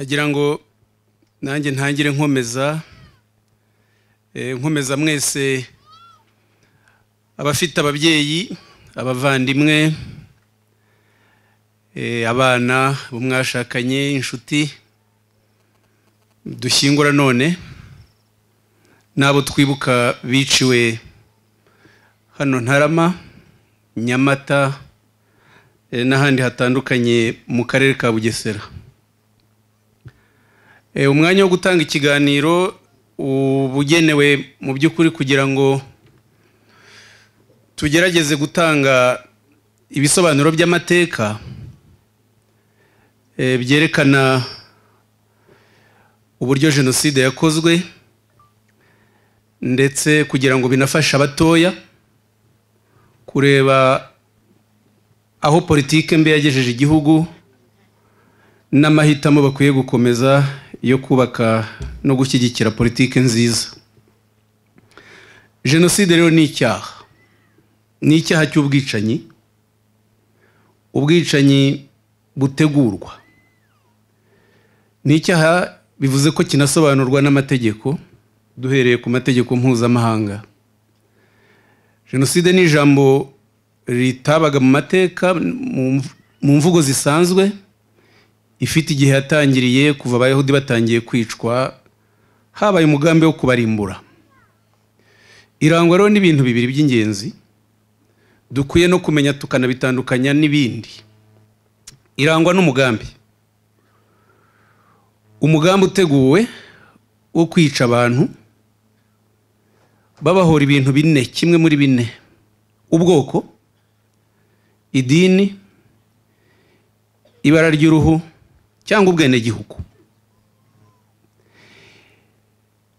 nagira ngo nanjye ntangire nkomeza eh, nkomeza mwese abafite ababyeyi abavandimwe eh, abana bo mwashakanye inshuti dushyingura none n'abo twibuka biciwe hano ntarama nyamata eh, n'ahandi hatandukanye mu karere ka bugesera Eh, umwanya wo gutanga ikiganiro ubugenewe mu by'ukuri kugira ngo tugerageze gutanga ibisobanuro by'amateka eh, byerekana uburyo jenoside yakozwe ndetse kugira ngo binafashe abatoya kureba aho politiki mbi yagejeje igihugu n'amahitamo bakwiye gukomeza yo kubaka no gushyigikira politiki nziza jenoside rero ni icyaha ni icyaha cy'ubwicanyi ubwicanyi butegurwa ni icyaha bivuze ko kinasobanurwa n'amategeko duhereye ku mategeko mpuzamahanga jenoside ni ijambo ritabaga mu mateka mu mvugo zisanzwe ifite igihe yatangiriye kuva abayahudi batangiye kwicwa habaye umugambi wo kubarimbura irangwa rero n'ibintu bibiri by'ingenzi dukwiye no kumenya tukanabitandukanya n'ibindi irangwa n'umugambi umugambi uteguwe wo kwica abantu babahora ibintu bine kimwe muri bine ubwoko idini ibara ry'uruhu cyangwa ubwenegihugu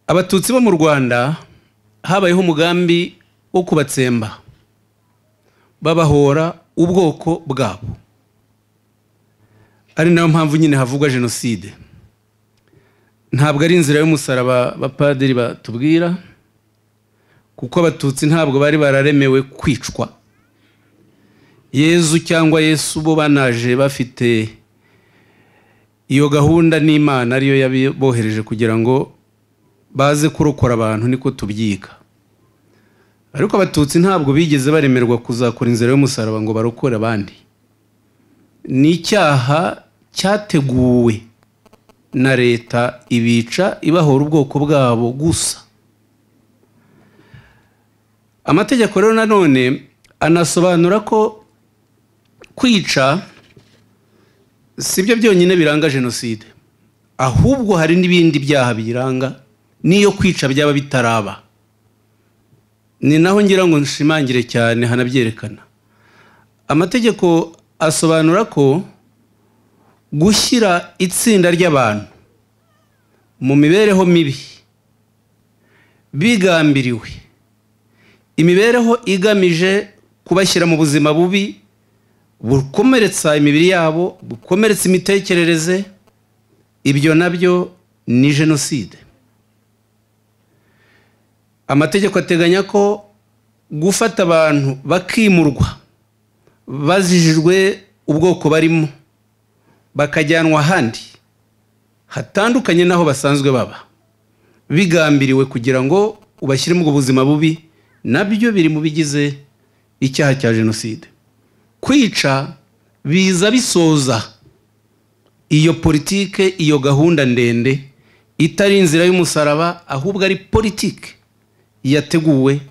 abatutsi bo mu rwanda habayeho umugambi wo kubatsemba babahora ubwoko bwabo ari nayo mpamvu nyine havugwa jenoside ntabwo ari inzira y'umusaraba abapadiri batubwira kuko abatutsi ntabwo bari bararemewe kwicwa yezu cyangwa yesu bo banaje bafite iyo gahunda n'imana ariyo yabibohereje kugira ngo baze kurokora abantu niko tubyiga ariko abatutsi ntabwo bigeze baremerwa kuzakora inzira y'umusaraba ngo barokore abandi ni icyaha cyateguwe na leta ibica ibahora ubwoko bwabo gusa amategeko rero nanone anasobanura ko kwica si byo byonyine biranga jenoside ahubwo hari n'ibindi byaha biyiranga n'iyo kwica byaba bitaraba ni naho ngira ngo nshimangire cyane hanabyerekana amategeko asobanura ko gushyira itsinda ry'abantu mu mibereho mibi bigambiriwe imibereho igamije kubashyira mu buzima bubi bukomeretsa imibiri yabo bukomeretsa imitekerereze ibyo nabyo ni jenoside amategeko ateganya ko gufata abantu bakimurwa bazijijwe ubwoko barimo bakajyanwa ahandi hatandukanye n'aho basanzwe baba bigambiriwe kugira ngo ubashyire mu buzima bubi nabyo biri mu bigize icyaha cya jenoside kwica biza bisoza iyo politike iyo gahunda ndende itari inzira y'umusaraba ahubwo ari politike yateguwe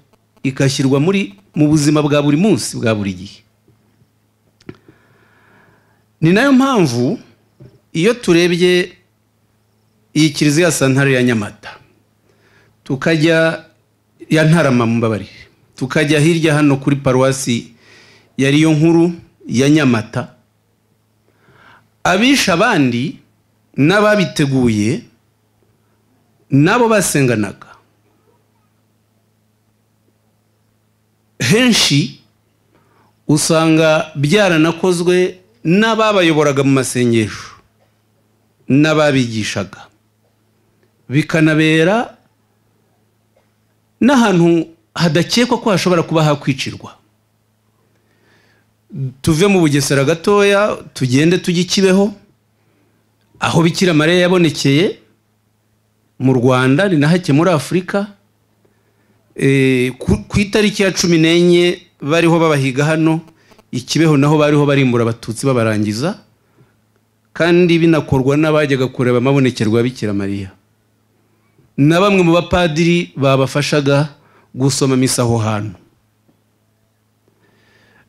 igashyirwa muri mu buzima bwa buri munsi bwa buri gihe ni nayo mpamvu iyo turebye iyi kiliziya santare ya nyamata tukajya ya ntarama mbabarire tukajya hirya hano kuri paruwasi yari yo nkuru ya nyamata abisha abandi n'ababiteguye nabo basenganaga henshi usanga byaranakozwe n'ababayoboraga mu masengesho n'ababigishaga bikanabera n'ahantu hadakekwa ko hashobora kuba hakwicirwa tuve mu bugesera gatoya tugende tujye ikibeho aho bikira mariya yabonekeye mu rwanda ni na hake muri afurika eh, ku itariki ya cumi n'enye bariho babahiga hano ikibeho naho bariho barimbura abatutsi babarangiza kandi binakorwa n'abajyaga kureba amabonekerwa bikira mariya na bamwe mu bapadiri babafashaga gusoma misa aho hantu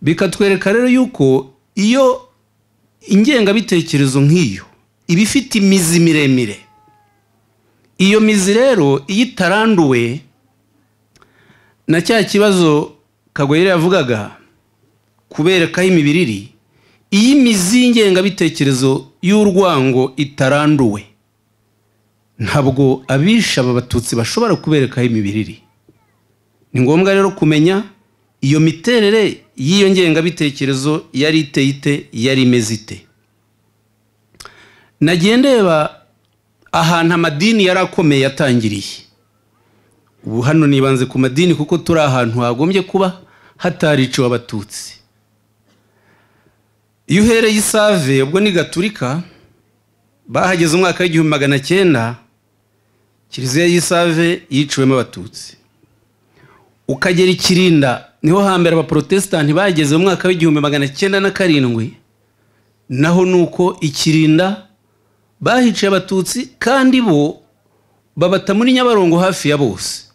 bikatwereka rero yuko iyo ingengabitekerezo nk'iyo iba ifite imizi miremire iyo mizi rero iyo itaranduwe na cya kibazo kagoyere yavugaga kuberekaho imibiriri iyo imizi y'ingengabitekerezo y'urwango itaranduwe ntabwo abisha aba batutsi bashobora kuberekaho imibiriri ni ngombwa rero kumenya iyo miterere y'iyo ngengabitekerezo yari iteye ite yari imeze ite nagiye ndeba ahantu amadini yari akomeye yatangiriye ubu hano nibanze ku madini kuko turi ahantu hagombye kuba hatariciwe abatutsi iyo uhereye isave ubwo ni gaturika bahageze umwaka w'igihumbi magana cyenda kiliziya y'isave yiciwemo abatutsi ukagera ikirinda niho hambere abaporotesitanti bageze mu mwaka w'igihumbi magana cyenda na karindwi naho ni uko ikirinda bahiciye abatutsi kandi bo babata muri nyabarongo hafi ya bose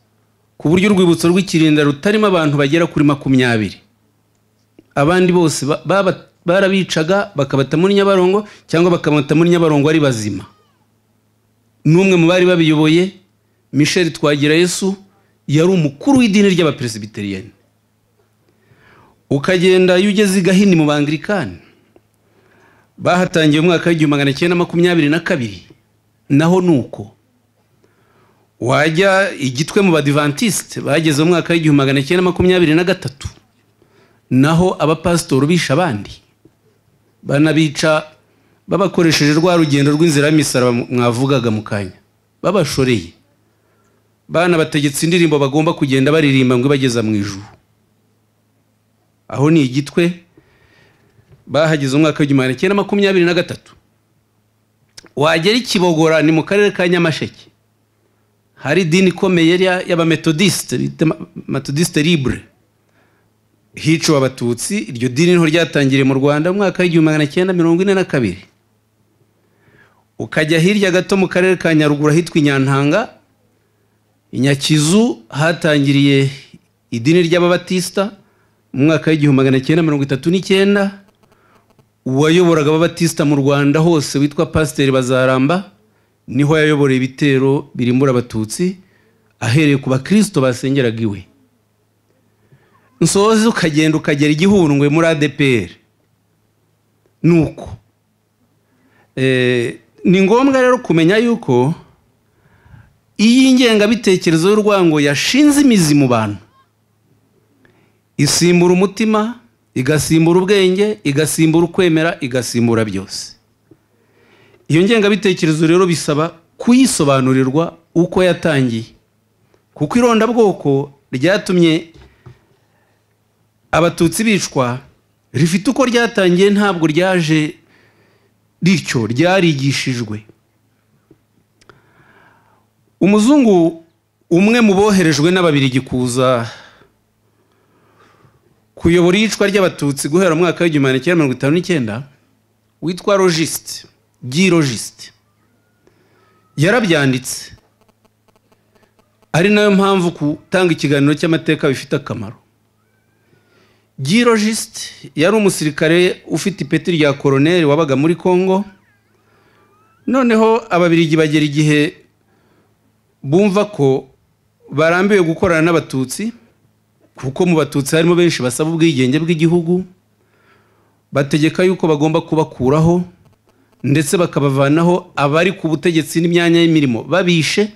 ku buryo urwibutso rw'ikirinda rutarimo abantu bagera kuri makumyabiri abandi bose barabicaga bakabata muri nyabarongo cyangwa bakabata muri nyabarongo ari bazima n'umwe mu bari babiyoboye michel Yesu yari umukuru w'idini ry'abaperesibitiriyeni ukagenda iyo ugeze i gahini mu bangirikani bahatangiye umwaka w'igihumbi magana cyenda makumyabiri na kabiri naho ni uko wajya igitwe mu badivantisite bageze mu mwaka w'igihumbi magana cyenda makumyabiri na gatatu naho abapasitori bisha abandi banabica babakoresheje rwa rugendo rw'inzira y'misaraba mwavugaga mu kanya babashoreye banabategetse indirimbo bagomba kugenda baririmba ngo ibageza mu ijuru aho ni igitwe bahageze umwaka w'igihumbi magana cyenda makumyabiri na gatatu wagera i kibogora ni mu karere ka nyamasheke hari idini ikomeye y'abametodisite metodisite libure hiciwe abatutsi iryo dini niho ryatangiriye mu rwanda mu mwaka w'igihumbi magana cyenda mirongo ine na kabiri ukajya hirya gato mu karere ka nyaruguru ahitwa inyantanga inyakizu hatangiriye idini ry'ababatisita mu mwaka w'igihumbi magana cyenda mirongo itatu n'icyenda uwayoboraga ababatisita mu rwanda hose witwa pasiteri bazaramba niho yayoboreye ibitero birimbura abatutsi ahereye ku bakirisito basengeraga iwe nsozi ukagenda ukagera igihundwe muri adeperi ni uko eh, ni ngombwa rero kumenya yuko iyi ngengabitekerezo y'urwango yashinze imizi mu bantu isimbura umutima igasimbura ubwenge igasimbura ukwemera igasimbura byose iyo ngengabitekerezo rero bisaba kuyisobanurirwa uko yatangiye kuko irondabwoko ryatumye abatutsi bicwa rifite uko ryatangiye ntabwo ryaje rityo ryarigishijwe umuzungu umwe mu boherejwe n'ababirigi kuza kuyobora iyicwa ry'abatutsi guhera mu mwaka w'igihumbi magana cyenda mirongo itanu n'icyenda witwa rogisite girogisite yarabyanditse ari nayo mpamvu gutanga ikiganiro cy'amateka bifite akamaro girogisite yari umusirikare ufite ipeti rya koroneri wabaga muri congo noneho ababirigi bagera igihe bumva ko barambiwe gukorana n'abatutsi kuko mu batutsi harimo benshi basaba ubwigenge bw'igihugu bategeka yuko bagomba kubakuraho ndetse bakabavanaho abari ku butegetsi n'imyanya y'imirimo babishe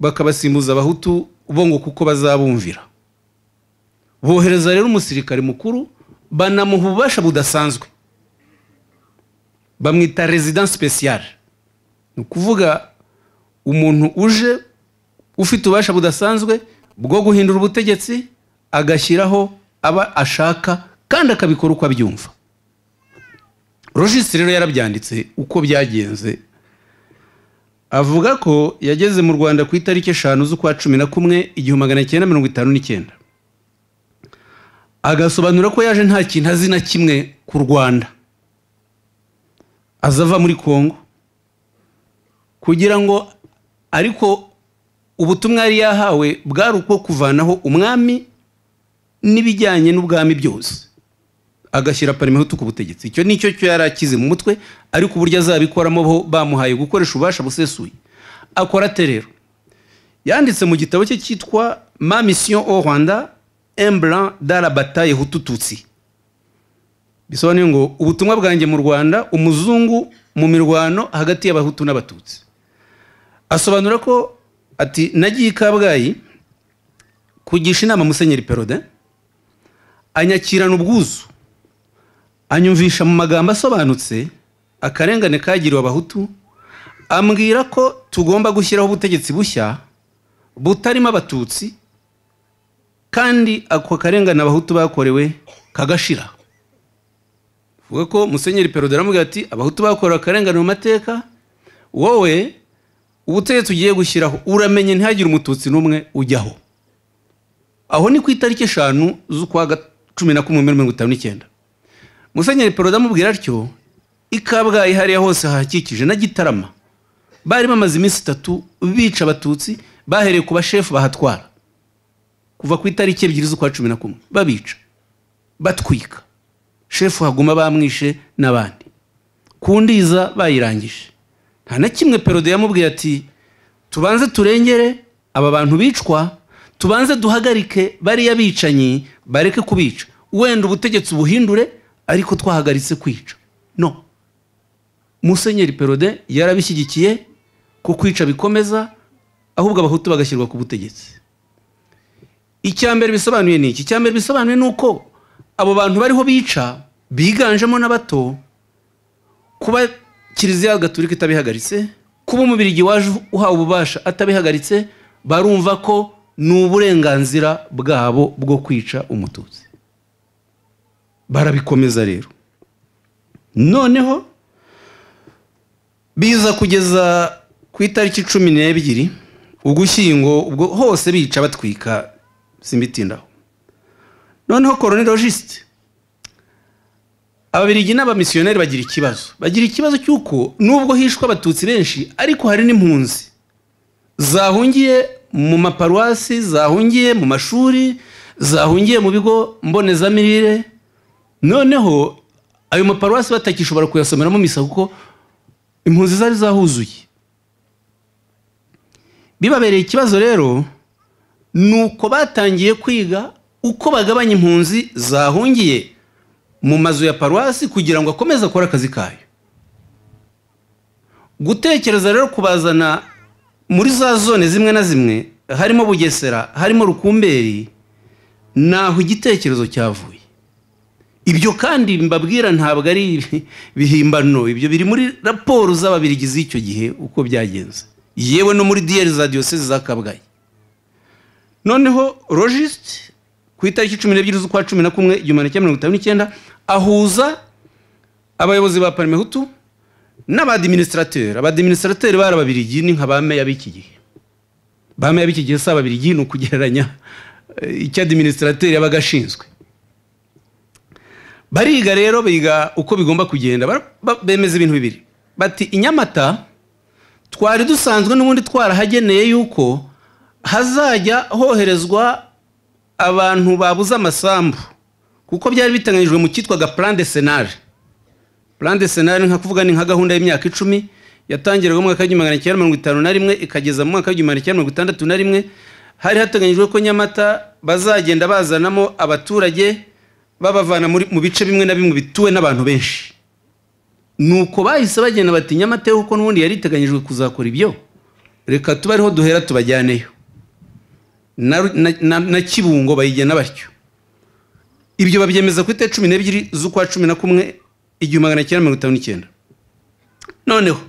bakabasimbuza abahutu bo ngo kuko bazabumvira bohereza rero umusirikare mukuru banamuha ububasha budasanzwe bamwita rezidansi sipesiyare ni ukuvuga umuntu uje ufite ububasha budasanzwe bwo guhindura ubutegetsi agashyiraho aba ashaka kandi akabikora uko abyumva rero yarabyanditse uko byagenze avuga ko yageze mu rwanda ku itariki eshanu z'ukwa cumi na kumwe igihumbi magana cyenda mirongo itanu n'icyenda agasobanura ko yaje nta kintu azi na kimwe ku rwanda azava muri congo kugira ngo ariko ubutumwa yari yahawe bwari uko kuvanaho umwami n'ibijyanye n'ubwami byose agashyira parimehutu ku butegetsi icyo ni cyo yari akize mu mutwe ariko uburyo azabikoramo bo bamuhaye gukoresha ububasha busesuye akora aterero yanditse mu gitabo cye cyitwa ma mission au rwanda embran dara bataye bisobanuye ngo ubutumwa bwanjye mu rwanda umuzungu mu mirwano hagati y'abahutu n'abatutsi asobanura ko ati nagiye i kabgayi kugisha inama musenyeri perode anyakirana ubwuzu anyumvisha mu magambo asobanutse akarengane kagiriwe abahutu ambwira ko tugomba gushyiraho ubutegetsi bushya butarimo abatutsi kandi ako karengane abahutu bakorewe kagashira vuga ko musenyeri perode aramubwira ati abahutu bakorewe akarengane mu mateka wowe ubutegetsi ugiye gushyiraho uramenye ntihagire umututsi n'umwe ujyaho aho ni ku itariki eshanu z'ukwa cumi na kumwe mirongo itanu n'icyenda musenyeri perezida amubwira atyo i kabgayi hariya hose hakikije na gitarama bari bamaze iminsi itatu bica abatutsi bahereye ku bashefu bahatwara kuva ku itariki ebyiri z'ukwa cumi na kumwe babica batwika shefu haguma bamwishe n'abandi ku ndiza bayirangije nta na kimwe perode yamubwiye ati tubanze turengere aba bantu bicwa tubanze duhagarike bariya bicanyi bareke kubica wenda ubutegetsi ubuhindure ariko twahagaritse kwica no musenyeri perode yarabishyigikiye ko kwica bikomeza ahubwo abahutu bagashyirwa ku butegetsi icya mbere bisobanuye ni iki icya mbere bisobanuye ni uko abo bantu bariho bica biganjemo n'abato kuba kiliziya gatulika itabihagaritse kuba umubiri waje uhawe ububasha atabihagaritse barumva ko ni uburenganzira bwabo bwo kwica umututsi barabikomeza rero noneho biza kugeza ku itariki cumi n'ebyiri ugushyingo ubwo hose bica batwika simbitindaho noneho koronerojisite ababiligi n'abamisiyoneri bagira ikibazo bagira ikibazo cy'uko nubwo hishwe abatutsi benshi ariko hari n'impunzi zahungiye mu maparuwasi zahungiye mu mashuri zahungiye mu bigo mbonezamirire noneho ayo maparuwasi batakishobora kuyasomeramo misa kuko impunzi zari zahuzuye bibabereye ikibazo rero ni uko batangiye kwiga uko bagabanya impunzi zahungiye mu mazu ya paruwasi kugira ngo akomeze akore akazi kayo gutekereza rero kubazana muri za zone zimwe na zimwe harimo bugesera harimo rukumberi naho igitekerezo cyavuye ibyo kandi mbabwira ntabwo ari bihimbano ibyo biri muri raporo z'ababirigi z'icyo gihe uko byagenze yewe no muri diyeri za diyoseze za kabgayi noneho rogisite ku itariki cumi n'ebyiri z'ukwa cumi na kumwe igihumbi magana cyenda mirongo itanu n'icyenda ahuza abayobozi ba parimehutu n'abadiminisitrateri abadiminisitrateri bari ababirigi ni nka ba meya b'iki gihe ba b'iki gihe si ababirigi ni ukugereranya eh, icyo adiminisitrateri yabaga ashinzwe bariga rero biga uko bigomba kugenda bemeza ibintu bibiri bati inyamata twari dusanzwe n'ubundi twarahageneye yuko hazajya hoherezwa abantu babuze amasambu kuko byari biteganyijwe mu cyitwaga plan de senari plan de senari nka kuvuga ni nka gahunda y'imyaka icumi yatangiraga mu mwaka w'igihumbi magana cyenda mirongo itanu na rimwe ikageza mu mwaka w'igihumbi magana cyenda mirongo itandatu na rimwe hari hateganyijwe ko nyamata bazagenda bazanamo abaturage babavana mu bice bimwe na bimwe bituwe n'abantu benshi nuko bahise bagenda bati nyamata kuko n'ubundi yari iteganyijwe kuzakora ibyo reka tubareho duhera tubajyaneyo na kibungo bayigena batyo ibyo babyemeza ku itariki cumi n'ebyiri z'ukwa cumi na kumwe igihumbi magana cyenda mirongo itanu n'icyenda noneho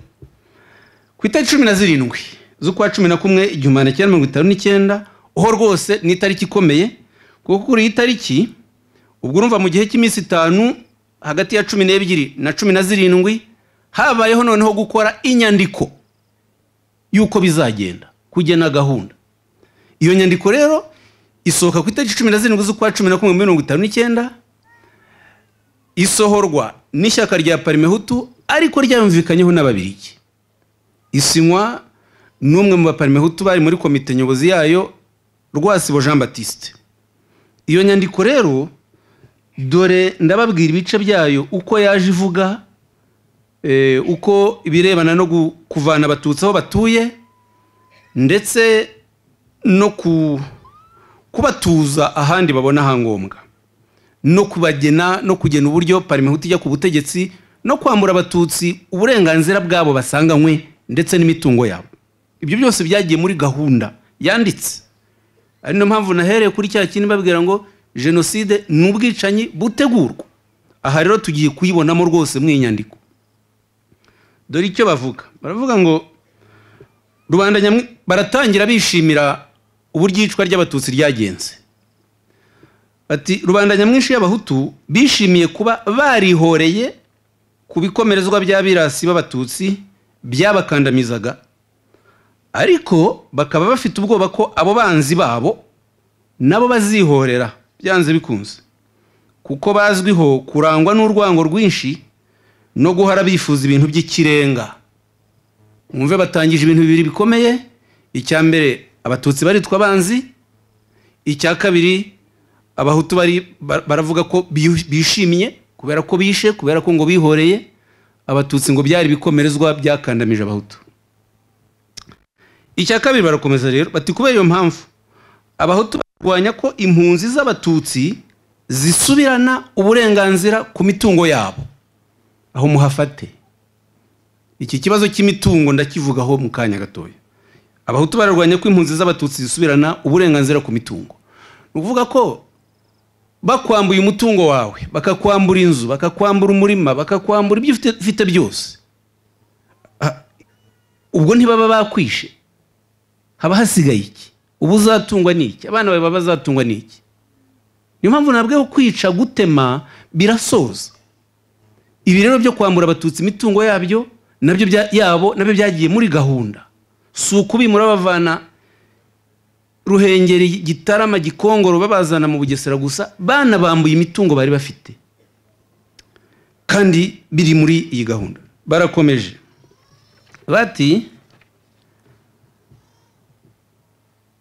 ku itariki cumi na zirindwi z'ukwa cumi na kumwe igihumbi magana cyenda mirongo itanu n'icyenda ho rwose ni itariki ikomeye kuko kuri iyi tariki ubwo urumva mu gihe cy'iminsi itanu hagati ya cumi n'ebyiri na cumi na zirindwi habayeho noneho gukora inyandiko y'uko bizagenda kugena gahunda iyo nyandiko rero isohoka ku itariki cumi na zirindwi z'ukwa cumi na kumwe mirongo itanu n'icyenda isohorwa n'ishyaka rya parimehutu ariko ryamvikanyeho n'ababirigi isinywa n'umwe mu baparimehutu bari muri komite nyobozi yayo rwasibo jean batiste iyo nyandiko rero dore ndababwira ibice byayo uko yaje ivuga eh, uko ibirebana no kuvana abatutsi aho batuye ndetse no kubatuza ahandi babona ahangombwa no kubagena no kugena uburyo parmehuti ijya ku butegetsi no kwambura abatutsi uburenganzira bwabo basanganywe ndetse n'imitungo yabo ibyo byose byagiye muri gahunda yanditse ari niyo mpamvu nahereye kuri cya kintu babwira ngo jenoside ni ubwicanyi butegurwa aha rero tugiye kuyibonamo rwose mu inyandiko dore icyo bavuga baravuga ngo rubanda baratangira bishimira uburyo iyicwa ry'abatutsi ryagenze bati rubanda nyamwinshi y'abahutu bishimiye kuba barihoreye ku bikomerezwa by'abirasi b'abatutsi byabakandamizaga ariko bakaba bafite ubwoba ko abo banzi babo nabo bazihorera byanze bikunze kuko bazwiho kurangwa n'urwango rwinshi no guhora bifuza ibintu by'ikirenga mwumve batangije ibintu bibiri bikomeye icya mbere abatutsi baritwa abanzi icya kabiri abahutu bari baravuga ko bishimye kubera ko bishe kubera ko ngo bihoreye abatutsi ngo byari bikomerezwa byakandamije abahutu icya kabiri barakomeza rero bati kubera iyo mpamvu abahutu barwanya ko impunzi z'abatutsi zisubirana uburenganzira ku mitungo yabo aho muhafate iki kibazo cy'imitungo ndakivugaho mu kanya gatoya abahutu bararwanya ko impunzi z'abatutsi zisubirana uburenganzira ku mitungo ni ukuvuga ko bakwambuye umutungo wawe bakakwambura inzu bakakwambura umurima bakakwambura ibyo ufite byose ubwo ntibaba bakwishe haba hasigaye iki ubu uzatungwa n'iki abana bawe baba bazatungwa n'iki niyo mpamvu nabwo yo kwica gutema birasoza ibi rero byo kwambura abatutsi imitungo yabyo nabyo yabo nabyo byagiye muri gahunda si ukubi murabavana ruhengeri gitarama gikongoro babazana mu bugesera gusa banabambuye imitungo bari bafite kandi biri muri iyi gahunda barakomeje bati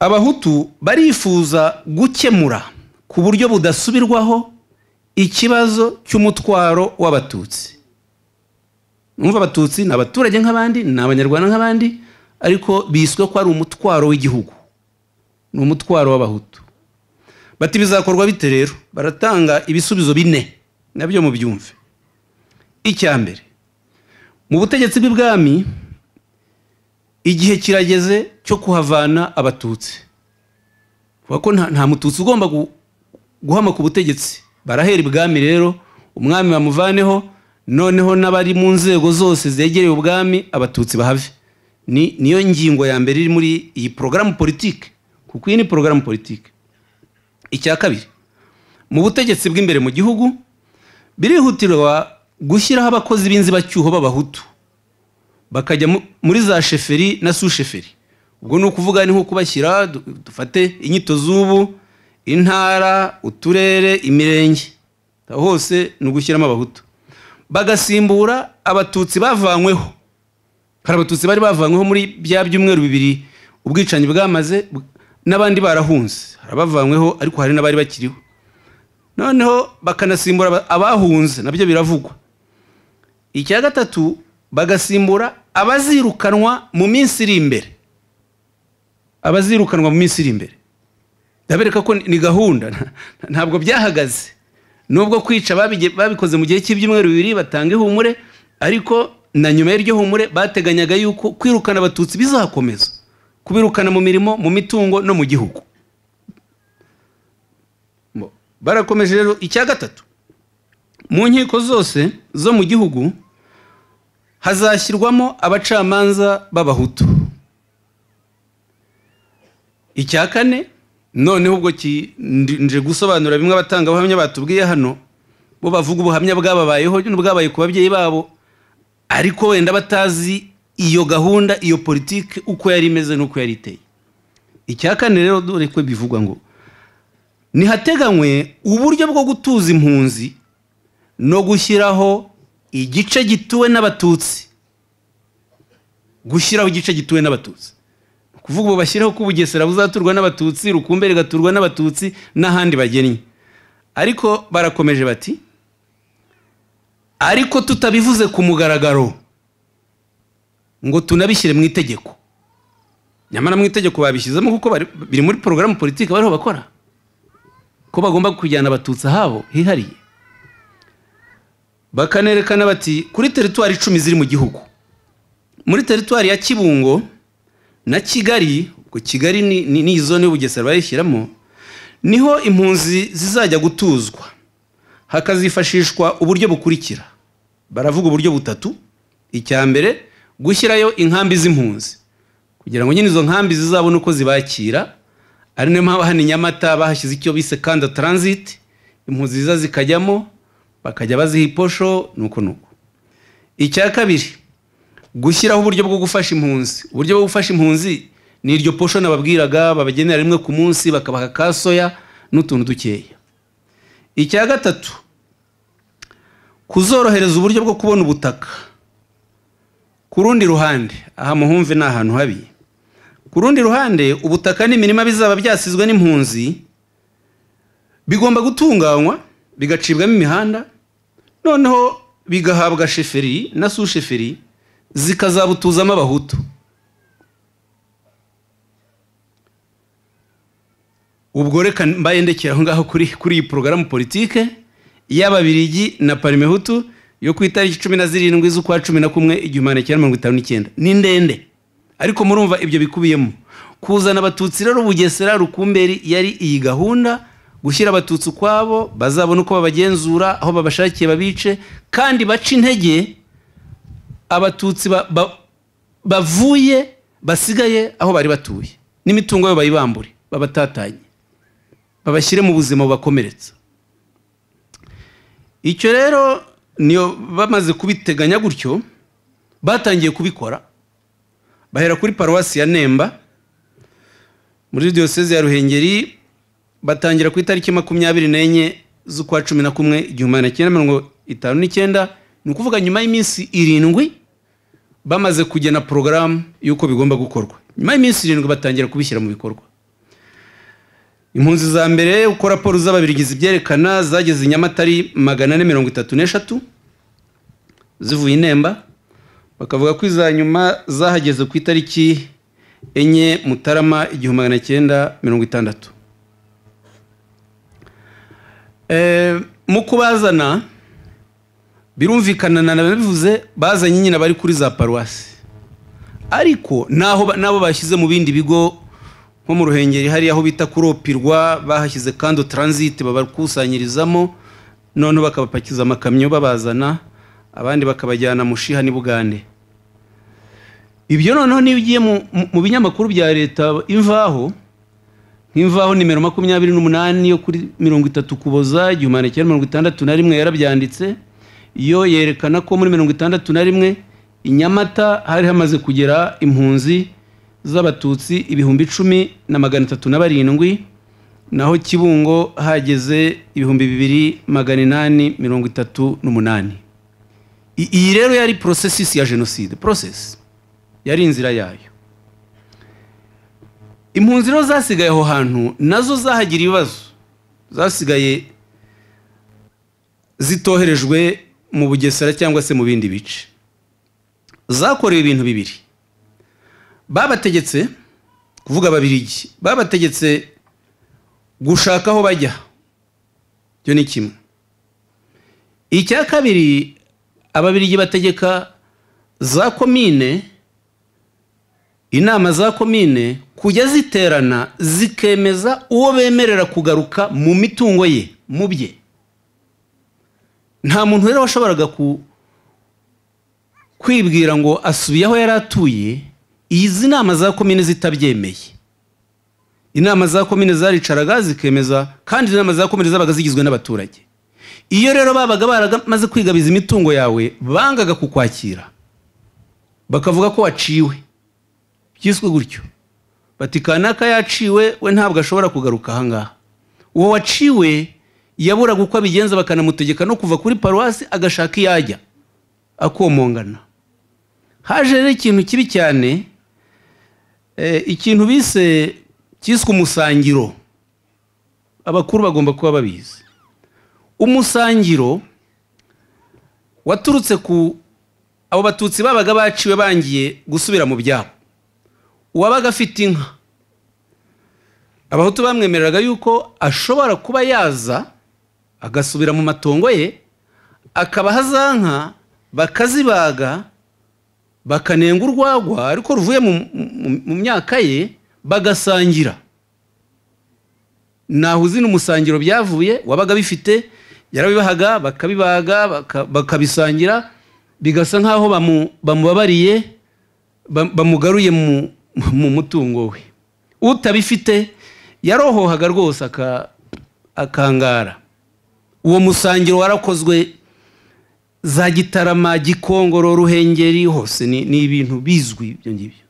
abahutu barifuza gukemura ku buryo budasubirwaho ikibazo cy'umutwaro w'abatutsi numva abatutsi ni abaturage nk'abandi ni abanyarwanda nk'abandi ariko biswe ko ari umutwaro w'igihugu ni umutwaro w'abahutu bati bizakorwa bite rero baratanga ibisubizo bine nabyo mu byumve icya mbere mu butegetsi bw'ibwami igihe kirageze cyo kuhavana abatutsi vuga ko nta mututsi ugomba guhama ku butegetsi barahera ibwami rero umwami bamuvaneho noneho n'abari mu nzego zose zegereye ubwami abatutsi bahave niyo ngingo ya mbere iri muri iyi porogaramu politiki kuko iyi ni porogaramu politiki icya kabiri mu butegetsi bw'imbere mu gihugu birihutirwa gushyiraho abakozi b'inzibacyuho b'abahutu bakajya muri za sheferi na susheferi ubwo ni ukuvuga niho kubashyira dufate inyito z'ubu intara uturere imirenge hose ni ugushyiramo abahutu bagasimbura abatutsi bavanyweho hari abatutsi bari bavanyweho muri bya byumweru bibiri ubwicanyi bwamaze n'abandi barahunze hari ariko hari n'abari bakiriho noneho bakanasimbura abahunze nabyo biravugwa icya gatatu bagasimbura abazirukanwa mu minsi iri imbere abazirukanwa mu minsi iri imbere ndabereka ko ni gahunda ntabwo byahagaze nubwo kwica babikoze mu gihe cy'ibyumweru bibiri batanga ihumure ariko na nyuma y'iryo humure bateganyaga yuko kwirukana abatutsi bizakomeza kubirukana mu mirimo mu mitungo no mu gihugu barakomeje rero icya gatatu mu nkiko zose zo mu gihugu hazashyirwamo abacamanza b'abahutu icya kane noneho ubwo nje gusobanura bimwe abatangabuhamya batubwiye hano bo bavuga ubuhamya bwababayeho n'ubwabaye ku babyeyi babo ariko wenda batazi iyo gahunda iyo politiki uko yari imeze n'uko yari iteye icya kane rero dore ko bivugwa ngo nihateganywe uburyo bwo gutuza impunzi no gushyiraho igice gituwe n'abatutsi gushyiraho igice gituwe n'abatutsi ni ukuvuga ubu bashyiraho ko ubugesera buzaturwa n'abatutsi rukumbe rigaturwa n'abatutsi n'ahandi bagennye ariko barakomeje bati ariko tutabivuze ku mugaragaro ngo tunabishyire mu itegeko nyamara mu itegeko babishyizemo kuko biri muri porogaramu politiki bariho bakora ko bagomba kujyana abatutsi ahabo hihariye bakanerekana bati kuri teritwari icumi ziri mu gihugu muri teritwari ya kibungo na kigali ubwo kigali ni zone y'ubugesera bayishyiramo niho impunzi zizajya gutuzwa hakazifashishwa uburyo bukurikira baravuga uburyo butatu icya mbere gushyirayo inkambi z'impunzi kugira ngo nyine izo nkambi zizabone uko zibakira ari niyo mpamvu hano i nyamata bahashyize icyo bise kanda taransiti impunzi ziza zikajyamo bakajya baziha iposho nuko nuko icya kabiri gushyiraho uburyo bwo gufasha impunzi uburyo bwo gufasha impunzi ni iryo posho nababwiraga babagenera rimwe ku munsi bakabaha ka soya n'utuntu dukeya icya gatatu kuzorohereza uburyo bwo kubona ubutaka ku rundi ruhande aha muhumve ni ahantu habi ku rundi ruhande ubutaka n'imirima bizaba byasizwe n'impunzi bigomba gutunganywa bigacibwamo imihanda noneho bigahabwa sheferi na susheferi zikazabutuzamo abahutu ubwo reka mbaye aho ngaho kuri kuri iyi porogaramu politike y'ababirigi na parimehutu yo ku itariki cumi na zirindwi z'ukwa cumi na kumwe igihumbi magana cyenda mirongo itanu n'icyenda ni ndende ariko murumva ibyo bikubiyemo kuzana abatutsi rero bugesera rukumberi yari iyi gahunda gushyira abatutsi ukwabo bazabona uko babagenzura aho babashakiye babice kandi baca intege abatutsi bavuye basigaye aho bari batuye n'imitungo yabo bayibambure babatatanye babashyire mu buzima bubakomeretsa icyo rero niyo bamaze kubiteganya gutyo batangiye kubikora bahera kuri paruwasi ya nemba muri diyoseze ya ruhengeri batangira ku itariki makumyabiri n'enye z'ukwa cumi na kumwe igihumbi magana cyenda mirongo itanu n'icyenda ni ukuvuga nyuma y'iminsi irindwi bamaze kugena porogaramu y'uko bigomba gukorwa nyuma y'iminsi irindwi batangira kubishyira mu bikorwa impunzi za mbere uko raporo z'ababirigizi byerekana zageze i nyamatari magana ane mirongo itatu n'eshatu zivuye inemba bakavuga ko iza nyuma zahageze ku itariki enye mutarama igihumbi magana cyenda mirongo itandatu eh, mu kubazana birumvikana nabivuze bazanye nyine abari kuri za paruwasi ariko naho n'abo bashyize mu bindi bigo nko mu ruhengeri hari aho bita kuropirwa bahashyize kandi taransiti babakusanyirizamo noneho bakabapakiza amakamyo babazana abandi bakabajyana mushiha n'ibugande ibyo noneho niba ugiye mu binyamakuru bya leta imvaho nk'imvaho nimero makumyabiri n'umunani yo kuri mirongo itatu kuboza igihumbi kimwe mirongo itandatu na rimwe yarabyanditse iyo yerekana ko muri mirongo itandatu na rimwe i nyamata hari hamaze kugera impunzi z'abatutsi ibihumbi icumi na magana atatu na barindwi naho kibungo hageze ibihumbi bibiri magana inani mirongo itatu n'umunani iyi rero yari porosesisi ya jenoside porosesi yari inzira yayo impunzi rero zasigaye aho hantu nazo zahagira ibibazo zasigaye zitoherejwe mu bugesera cyangwa se mu bindi bice zakorewe ibintu bibiri babategetse kuvuga ababirigi babategetse gushaka aho bajya ibyo ni kimwe icya kabiri ababirigi bategeka za komine inama za komine kujya ziterana zikemeza uwo bemerera kugaruka mu mitungo ye mu bye nta muntu rero washoboraga kwibwira ngo asubiye aho yari atuye izi nama za komine zitabyemeye inama za komine zaricaraga zikemeza kandi inama za komine zabaga zigizwe n'abaturage iyo rero babaga baramaze kwigabiza imitungo yawe bangaga kukwakira bakavuga ko waciwe byiswe gutyo bati yaciwe we ntabwo ashobora kugaruka ahangaha uwo waciwe yaburaga uko abigenza bakanamutegeka no kuva kuri paruwasi agashaka iyo ajya akomongana haje rero ikintu kibi cyane Eh, ikintu bise cyiswe umusangiro abakuru bagomba kuba babizi umusangiro waturutse ku abo batutsi babaga baciwe bangiye gusubira mu byabo uwabaga afite inka abahutu bamwemereraga yuko ashobora kuba yaza agasubira mu matongo ye akabaha za nka bakazibaga bakanenga urwagwa ariko ruvuye mu myaka ye bagasangira naho uzi n'umusangiro byavuye wabaga bifite yarabibahaga bakabibaga bakabisangira bigasa nk'aho bamubabariye bamugaruye mu mutungo we utabifite yarohohaga rwose akangara uwo musangiro warakozwe za gitarama gikongoro ruhengeri hose ni ibintu bizwi ibyo ngibyo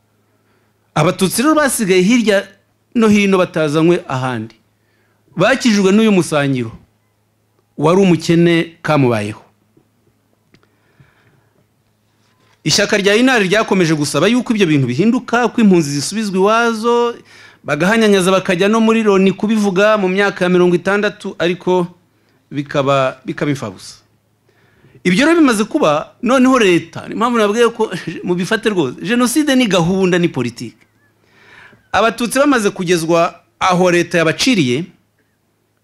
abatutsi rero basigaye hirya no hino batazanywe ahandi bakijijwe n'uyu musangiro wari umukene kamubayeho ishyaka rya inari ryakomeje gusaba yuko ibyo bintu bihinduka ko impunzi zisubizwa iwazo bagahanyanyaza bakajya no muri loni kubivuga mu myaka ya mirongo itandatu ariko bikaba bikaba imfabusa ibyo rero bimaze kuba noneho leta ni mpamvu nabwiye ko mubifate rwose jenoside ni gahunda ni politiki abatutsi bamaze kugezwa aho leta yabaciriye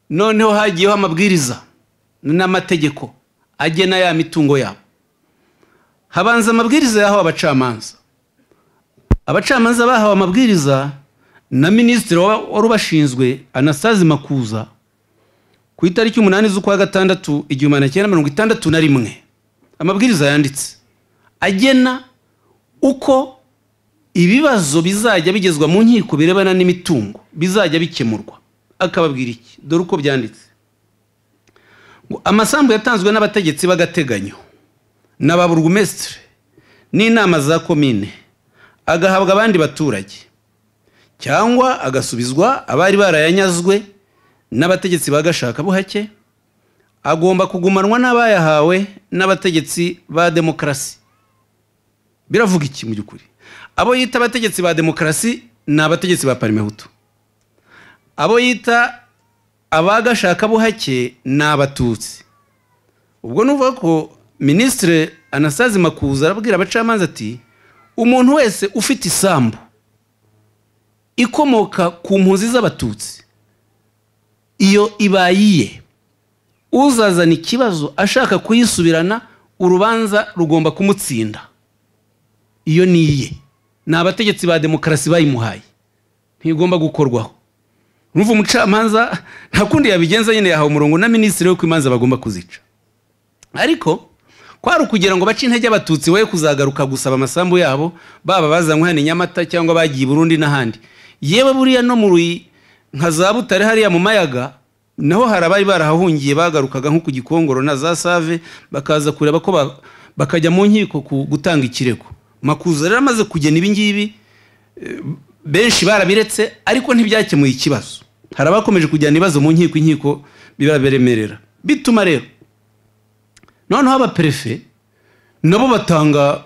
noneho hagiyeho amabwiriza n'amategeko agena ya mitungo yabo habanza amabwiriza yaho abacamanza abacamanza bahawe amabwiriza na minisitiri wari ubashinzwe anasazi makuza ku itariki umunani z'ukwa gatandatu igihumbi magana cyenda mirongo itandatu na rimwe amabwiriza yanditse agena uko ibibazo bizajya bigezwa mu nkiko birebana n'imitungo bizajya bikemurwa akababwira iki dore uko byanditse ngo amasambu yatanzwe n'abategetsi b'agateganyo na ba burugumesitire n'inama za komine agahabwa abandi baturage cyangwa agasubizwa abari barayanyazwe n'abategetsi ba gashakabuhake agomba kugumanwa n'abayahawe n'abategetsi ba demokarasi biravuga iki mu by'ukuri abo yita abategetsi ba demokarasi ni abategetsi ba parimehutu abo yita abagashakabuhake ni abatutsi ubwo nuvuga ko minisitire anasazi makuza arabwira abacamanza ati umuntu wese ufite isambu ikomoka ku mpunzi z'abatutsi iyo ibayiye uzazana ikibazo ashaka kuyisubirana urubanza rugomba kumutsinda iyo ni iye ni abategetsi ba demokarasi bayimuhaye ntigomba gukorwaho urumva umucamanza nta kundi yabigenza nyine yahawe umurongo na minisitiri wo ku imanza bagomba kuzica ariko kwari ukugira ngo bace intege abatutsi we kuzagaruka gusaba amasambu yabo baba bazanywe hano i nyamata cyangwa bagiye i burundi n'ahandi yewe buriya no mu ruyi nka za butare hariya mu mayaga naho hari abari barahahungiye bagarukaga nko ku gikongoro na za save bakaza kureba ko bakajya mu nkiko gutanga ikirego makuza rero amaze kugena ibingibi eh, benshi barabiretse ariko ntibyakemuye ikibazo hari abakomeje kujyana ibibazo mu nkiko inkiko biraberemerera bituma rero noneho abaperefe nabo batanga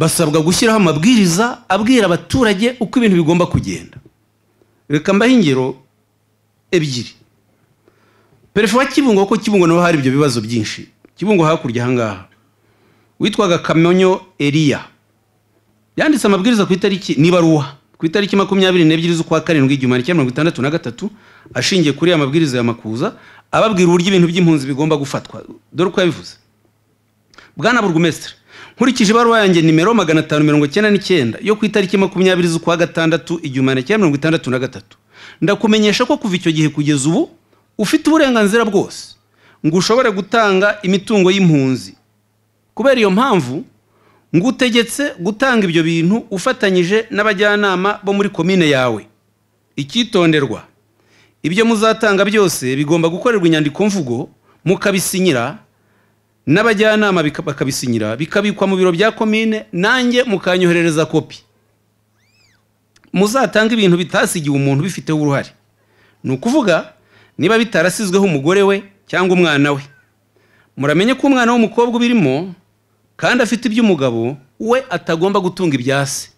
basabwa gushyiraho amabwiriza abwira abaturage uko ibintu bigomba kugenda reka mbaho ingero ebyiri perefe wa kibungo kuko kibungo naho hari ibyo bibazo byinshi kibungo hakurya ahangaha witwaga Kamyonyo eriya yanditse amabwiriza ku itariki n'ibaruwa ku itariki makumyabiri n'ebyiri z'ukwa karindwi igihumbi kimwe mirongo itandatu na gatatu ashingiye kuri aya mabwiriza ya makuza ababwira uburyo ibintu by'impunzi bigomba gufatwa dore uko yabivuze bwana burugumesitiri nkurikije ibaruwa yanjye nimero magana atanu mirongo icyenda n'icyenda yo ku itariki makumyabiri z'ukwa gatandatu igihumbi magana cyenda mirongo itandatu na gatatu ndakumenyesha ko kuva icyo gihe kugeza ubu ufite uburenganzira bwose ngo ushobore gutanga imitungo y'impunzi kubera iyo mpamvu ngo utegetse gutanga ibyo bintu ufatanyije n'abajyanama bo muri komine yawe icyitonderwa ibyo muzatanga byose bigomba gukorerwa mvugo mukabisinyira n'abajyanama bakabisinyira bikabikwa mu biro bya komine nanjye mukanyoherereza kopi muzatanga ibintu bitasigiye umuntu ubifiteho uruhare ni ukuvuga niba bitarasizweho umugore we cyangwa umwana we muramenye ko umwana w'umukobwa ubirimo kandi afite iby'umugabo we atagomba gutunga ibyasi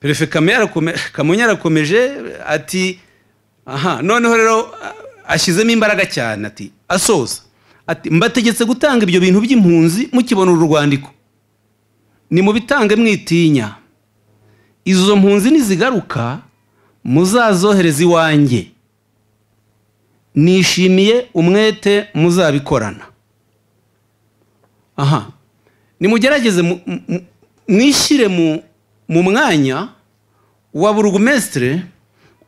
perefe kamunya arakomeje ati aha noneho rero ashyizemo imbaraga cyane ati asoza ati mbategetse gutanga ibyo bintu by'impunzi mukibona uru rwandiko nimubitange mwitinya izo mpunzi nizigaruka muzazohereza iwanjye nishimiye umwete muzabikorana aha nimugerageze mwishyire mu mwanya wa burugumesitire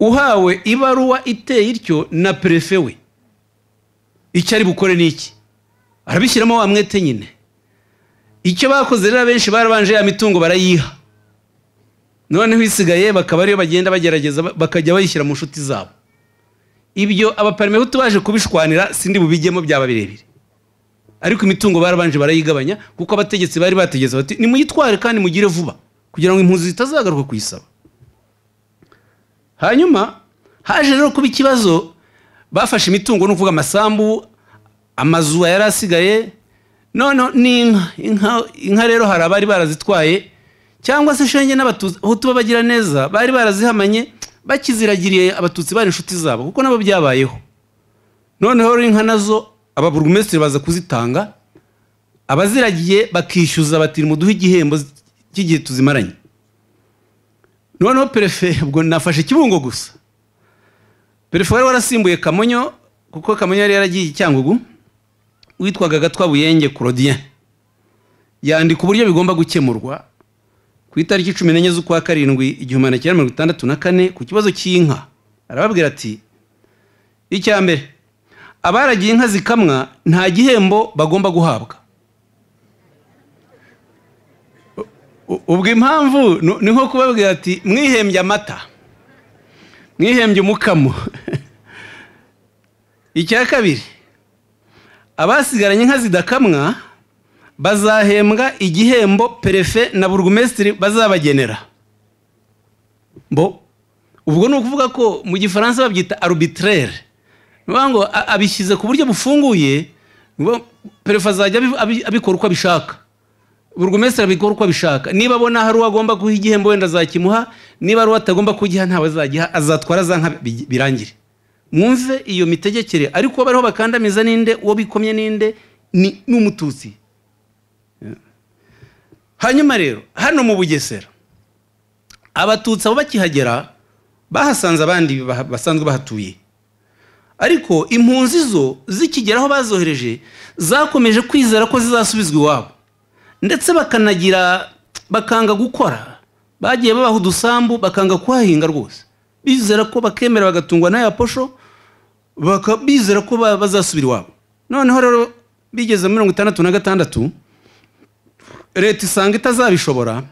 uhawe ibaruwa iteye ityo na perefe we icyo ari bukore ni iki arabishyiramo wa mwete nyine icyo bakoze rero abenshi barabanje ya mitungo barayiha noneho isigaye bakaba ariyo bagenda bagerageza bakajya bayishyira mu nshuti zabo ibyo abaparimehutu baje kubishwanira sindi bubijyemo byaba birebire ariko imitungo barabanje barayigabanya kuko abategetsi bari bategetse bati nimuyitware kandi mugire vuba kugira ngo impunzi zitazagaruka kuyisaba hanyuma haje rero kuba ikibazo bafashe imitungo ni amasambu amazu yari asigaye noneho n'inka inka rero hari abari barazitwaye cyangwa se shenge n'abahutu babagira neza bari barazihamanye bakiziragiriye abatutsi bari inshuti zabo kuko nabo byabayeho noneho rero inka nazo ababurugumesitiri baza kuzitanga abaziragiye bakishyuza bati muduhe igihembo cy'igihe tuzimaranye noneho perefe ubwo nafashe ikibungo gusa perefe wari warasimbuye kamonyo kuko kamonyo yari yaragiye icyangugu witwaga gatwabuyenge claudien yandika uburyo bigomba gukemurwa ku itariki cumi n'enye z'ukwa karindwi igihumbi magana cyenda mirongo itandatu na kane ku kibazo cy'inka arababwira ati icya mbere abaragiye inka zikamwa nta gihembo bagomba guhabwa ubwo impamvu ni nko kubabwira ati mwihembye amata mwihembye umukamo icya kabiri abasigaranye inka zidakamwa bazahembwa igihembo perefe na burugumesitiri bazabagenera bo ubwo ni ukuvuga ko mu gifaransa babyita arbitrere ni ukuvuga ngo abishyize ku buryo bufunguye ngo perefe azajya abikora uko abishaka burugumesitiri abikora uko abishaka niba abona hari uwo agomba guha igihembo wenda azakimuha niba hari uwo atagomba kugiha ntawe azagiha azatwara za nka birangire mwumve iyo mitegekere ariko bariho bakandamiza ninde uwo bikomye ninde ni n'umututsi hanyuma rero hano mu bugesera abatutsi abo bakihagera bahasanze abandi basanzwe bahatuye ariko impunzi zo zikigera aho bazohereje zakomeje kwizera ko zizasubizwa iwabo ndetse bakanagira bakanga gukora bagiye babaha udusambu bakanga kuhahinga rwose bizera ko bakemera bagatungwa n'aya posho bizera ko bazasubira iwabo noneho rero bigeze mirongo itandatu na gatandatu leta isanga itazabishobora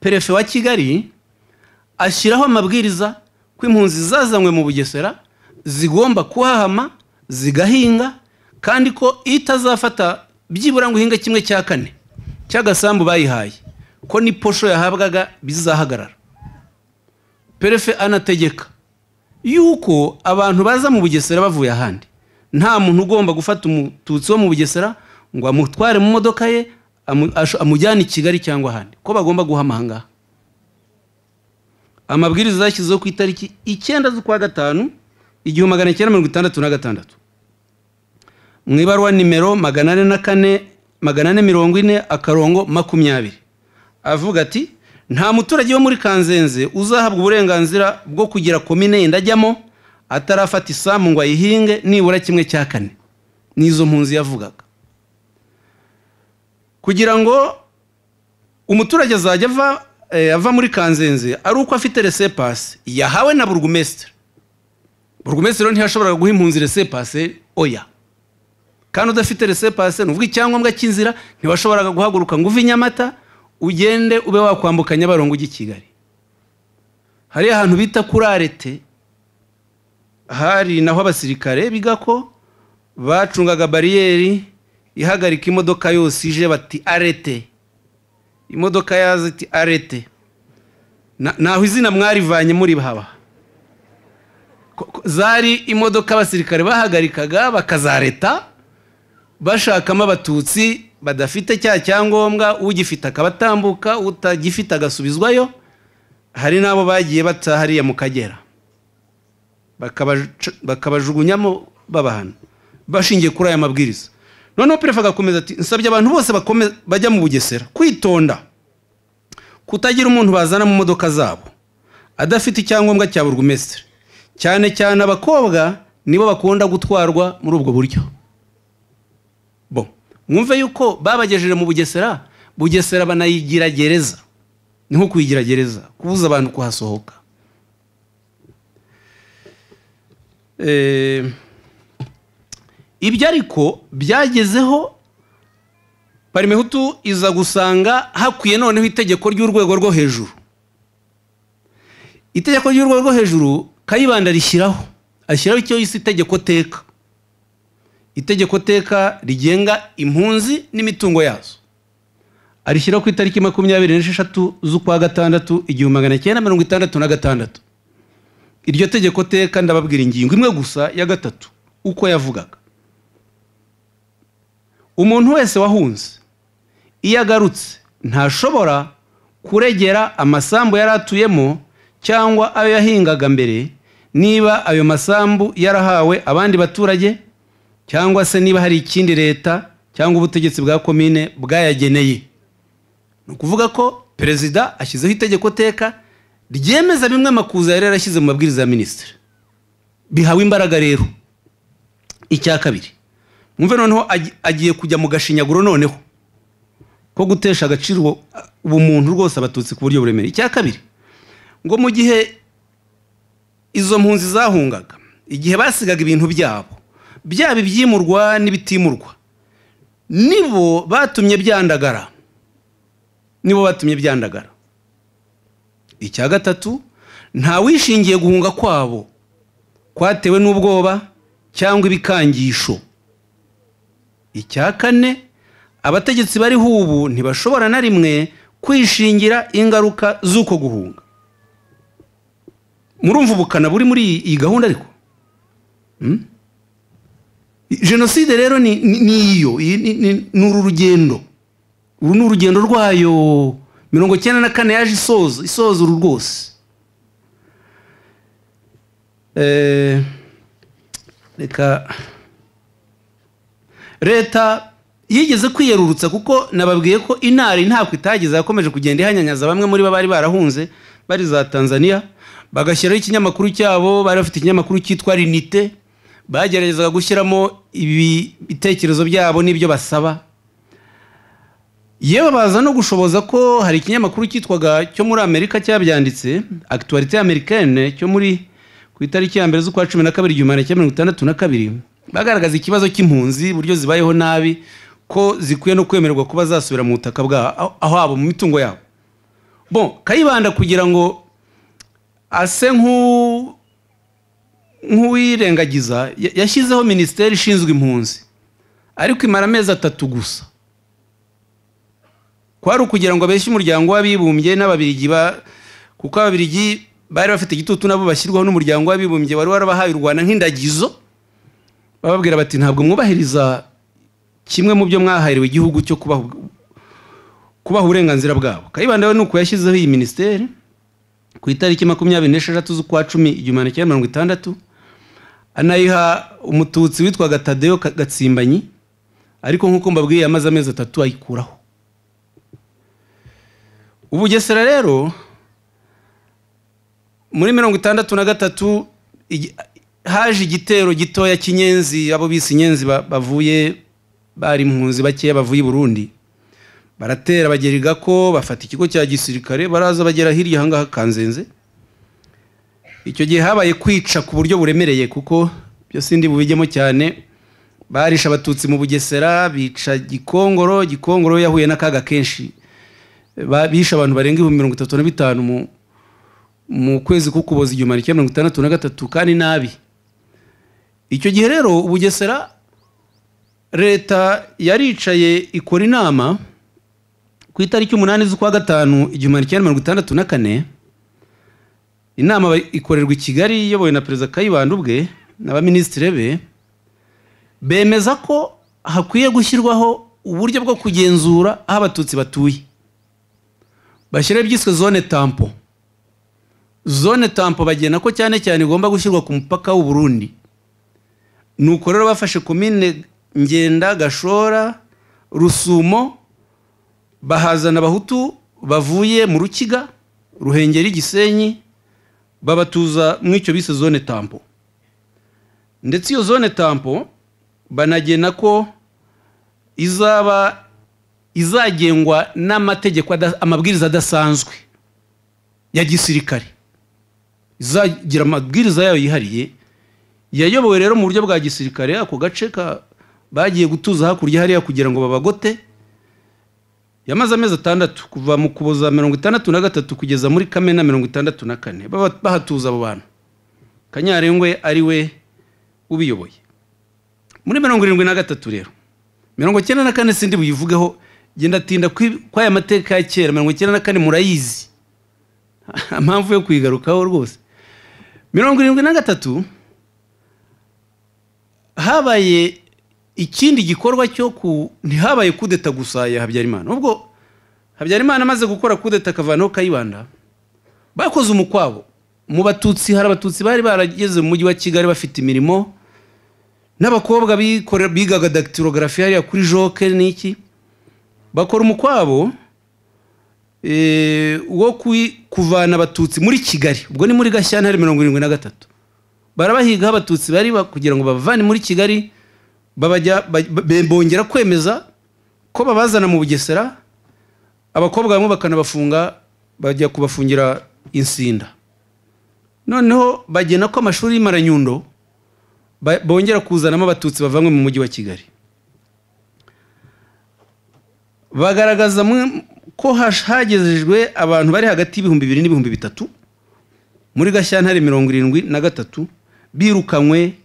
perefe wa kigali ashyiraho amabwiriza ko impunzi zazanywe mu bugesera zigomba kuhahama zigahinga kandi ko itazafata byibura ngo uhinge kimwe cya kane cy'agasambu bayihaye ko ni posho yahabwaga bizahagarara perefe anategeka yuko abantu baza mu bugesera bavuye ahandi nta muntu ugomba gufata umututsi wo mu bugesera ngo amutware mu modoka ye amujyane i kigali cyangwa ahandi ko bagomba guha amahanga amabwiriza yashyizeho ku itariki icyenda z'ukwa gatanu igihumbi magana cyenda mirongo itandatu na gatandatu mu ibaruwa nimero magana ane na kane magana ane mirongo ine akarongo makumyabiri avuga ati nta muturage wo muri kanzenze uzahabwa uburenganzira bwo kugira komine yenda atarafata isambu ngo ayihinge nibura kimwe cya kane n'izo mpunzi yavugaga kugira ngo umuturage azajya ava eh, ava muri kanzenze ari uko afite resepase yahawe na burugumesitiri burugumesitiri ntiyashobora guha impunzi resepase oya kandi udafite resepase ni icyangombwa cy'inzira ntiwashoboraga guhaguruka ngo uve i nyamata ugende ube wakwambuka nyabarongo ujya i kigali hari ahantu bita kuri arete hari naho abasirikare biga ko bacungaga bariyeri ihagarika imodoka yose ije bati arete imodoka yaza iti arete naho izina mwarivanye muri haba zari imodoka abasirikare bahagarikaga bakazareta bashakamo abatutsi badafite cya cyangombwa ugifite akabatambuka utagifite agasubizwayo hari n'abo bagiye bataha mu kagera bakabajugunyamo babahana bashingiye kuri aya mabwiriza noneho perefe agakomeza ati nsabye abantu bose bajya mu bugesera kwitonda kutagira umuntu bazana mu modoka zabo adafite icyangombwa cya burugumesitiri cyane cyane abakobwa nibo bakunda gutwarwa muri ubwo buryo mwumve yuko babagejeje mu bugesera bugesera banayigira gereza ni nko kuyigira gereza kubuza abantu kuhasohoka ehm, ibyo ariko byagezeho parimehutu iza gusanga hakwiye noneho itegeko ry'urwego rwo hejuru itegeko ry'urwego rwo hejuru kayibanda rishyiraho ashyiraho icyo yise itegeko teka itegeko teka rigenga impunzi n'imitungo yazo arishyira ku itariki makumyabiri n'esheshatu z'ukwa gatandatu igihumbi magana cyenda mirongo itandatu na gatandatu iryo tegeko teka ndababwira ingingo imwe gusa ya gatatu uko yavugaga umuntu wese wahunze iyo agarutse ntashobora kuregera amasambu yari atuyemo cyangwa ayo yahingaga mbere niba ayo masambu yarahawe abandi baturage cyangwa se niba hari ikindi leta cyangwa ubutegetsi bwa komine bwayageneye ni ukuvuga ko perezida ashyizeho itegeko teka ryemeza bimwe amakuza yari yarashyize mu mabwiriza ya minisitiri bihawe imbaraga rero icya kabiri mwumve noneho agiye kujya mu gashinyaguro noneho ko gutesha agaciro ubumuntu rwose abatutsi ku buryo buremere icya kabiri ngo mu gihe izo mpunzi zahungaga igihe basigaga ibintu byabo byaba ibyimurwa n'ibitimurwa nibo batumye byandagara nibo batumye byandagara icya gatatu nta wishingiye guhunga kwabo kwatewe n'ubwoba cyangwa ibikangisho icya kane abategetsi bariho ubu ntibashobora na rimwe kwishingira ingaruka z'uko guhunga murumva ubukana buri muri iyi gahunda ariko hmm? jenoside rero ni iyo ni uru rugendo uru ni urugendo rwayo mirongo icyenda na kane yaje isoza isoza uru rwose eh, reka leta yigeze kwiyerurutsa kuko nababwiye ko intara ntabwo itageze yakomeje kugenda ihanyanyaza bamwe muri bo bari barahunze bari za tanzania bagashyiraho ikinyamakuru cyabo bari bafite ikinyamakuru cyitwa rinite bageragezaga gushyiramo ibi bitekerezo byabo n'ibyo basaba yewe baza no gushoboza ko hari ikinyamakuru cyitwaga cyo muri amerika cyabyanditse akituwarite amerikane cyo muri ku itariki ya mbere z'ukwa cumi na kabiri igihumbi magana mirongo itandatu na kabiri bagaragaza ikibazo cy'impunzi uburyo zibayeho nabi ko zikwiye no kwemererwa kuba zasubira mu butaka bwabo mu mitungo yabo bo kayibanda kugira ngo ase nk'u nk'uwirengagiza yashyizeho minisiteri ishinzwe impunzi ariko imara amezi atatu gusa kwari ukugira ngo abeshye umuryango w'abibumbye n'ababirigi kuko ababirigi bari bafite igitutu nabo bashyirwaho n'umuryango w'abibumbye wari warabahaye u rwanda nk'indagizo bababwira bati ntabwo mwubahiriza kimwe mu byo mwahariwe igihugu cyo kubaha uburenganzira bwabo kayibanda we ni uko yashyizeho iyi minisiteri ku itariki makumyabiri n'esheshatu z'ukwa cumi igihumbi kimwe mirongo itandatu anayiha umututsi witwaga tadeyo gatsimbanyi ariko nk'uko mbabwiye amaze amezi atatu ayikuraho ubugesera rero muri mirongo itandatu na gatatu haje igitero gitoya cy'inyenzi abo bise inyenzi bavuye bari impunzi bakeya bavuye i burundi baratera bagera igako bafata ikigo cya gisirikare baraza bagera hirya ahangaha kanzenze icyo gihe habaye kwica ku buryo buremereye kuko byo sindi bubijyemo cyane barisha abatutsi mu bugesera bica gikongoro gikongoro yahuye n'akaga kenshi bishe abantu barenga ibihumbi mirongo itatu na bitanu mu mu kwezi k'ukuboza igihumbi kimwe mirongo itandatu na gatatu kandi nabi icyo gihe rero ubugesera leta yaricaye ikora inama ku itariki umunani z'ukwa gatanu igihumbi kimwe mirongo itandatu na kane inama ikorerwa i kigali iyobowe na perezida kayibanda ubwe n'abaminisitiri be bemeza ko hakwiye gushyirwaho uburyo bwo kugenzura aho abatutsi batuye bashyiraho ibyiswe zone tampo zone tampo bagena ko cyane cyane igomba gushyirwa ku mupaka w'u Burundi nuko rero bafashe komine ngenda gashora rusumo bahazana abahutu bavuye mu rukiga ruhengeri gisenyi babatuza mu icyo bise zone tampo ndetse iyo zone tampo banagena ko izaba izagengwa n'amategeko amabwiriza adasanzwe ya gisirikare izagira amabwiriza yayo yihariye yayobowe rero mu buryo bwa gisirikare ako gace bagiye gutuza hakurya hariya kugira ngo babagote yamaze amezi atandatu kuva mu kuboza mirongo itandatu na gatatu kugeza muri kamena mirongo itandatu na kane bahatuza abo bantu kanyarengwe ari we ubiyoboye muri mirongo irindwi na gatatu rero mirongo icyenda na kane sindi buyivugeho genda atinda kw'aya mateka ya kera mirongo icyenda na kane murayizi impamvu yo kuyigarukaho rwose mirongo irindwi na gatatu habaye ikindi gikorwa cyo ku ntihabaye kudeta gusa ya habyarimana ubwo habyarimana amaze gukora kudeta akavanaho kayibanda bakoze umukwabo mu batutsi hari abatutsi bari barageze mu mujyi wa kigali bafite imirimo n'abakobwa bigaga dagitirogarafi hariya kuri joke n'iki bakora umukwabo eh, wo kuvana abatutsi muri kigali ubwo ni muri gashyantare mirongo irindwi na gatatu barabahigaho abatutsi bari kugira ngo bavane muri kigali bongera kwemeza ko babazana mu bugesera abakobwa bamwe bakanabafunga bajya kubafungira insinda noneho bagena ko amashuri y'Imaranyundo bongera kuzanamo abatutsi bavanywe mu mujyi wa kigali bagaragaza ko hagejejwe abantu bari hagati y'ibihumbi bibiri n'ibihumbi bitatu muri gashyantare mirongo irindwi na gatatu birukanywe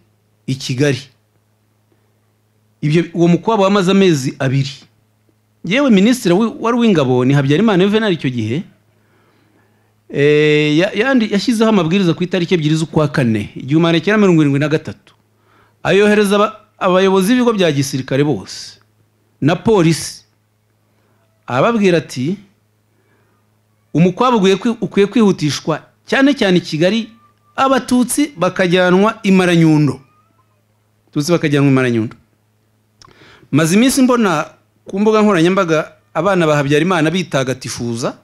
i kigali uwo mukobwa wamaze amezi abiri yewe minisitiri wari w'ingabo ni habyarimana yuvenali icyo gihe eh, yashyizeho amabwiriza ku itariki ebyiri z'ukwa kane igihumbi magana cyenda mirongo irindwi na gatatu ayohereza abayobozi b'ibigo bya gisirikare bose na polisi ababwira ati umukwabo ukwiye kwihutishwa cyane cyane i kigali abatutsi bakajyanwa imaranyundo abatutsi bakajyanwa imaranyundo maze iminsi mbona ku mbuga nkoranyambaga abana ba habyarimana bitagatifuza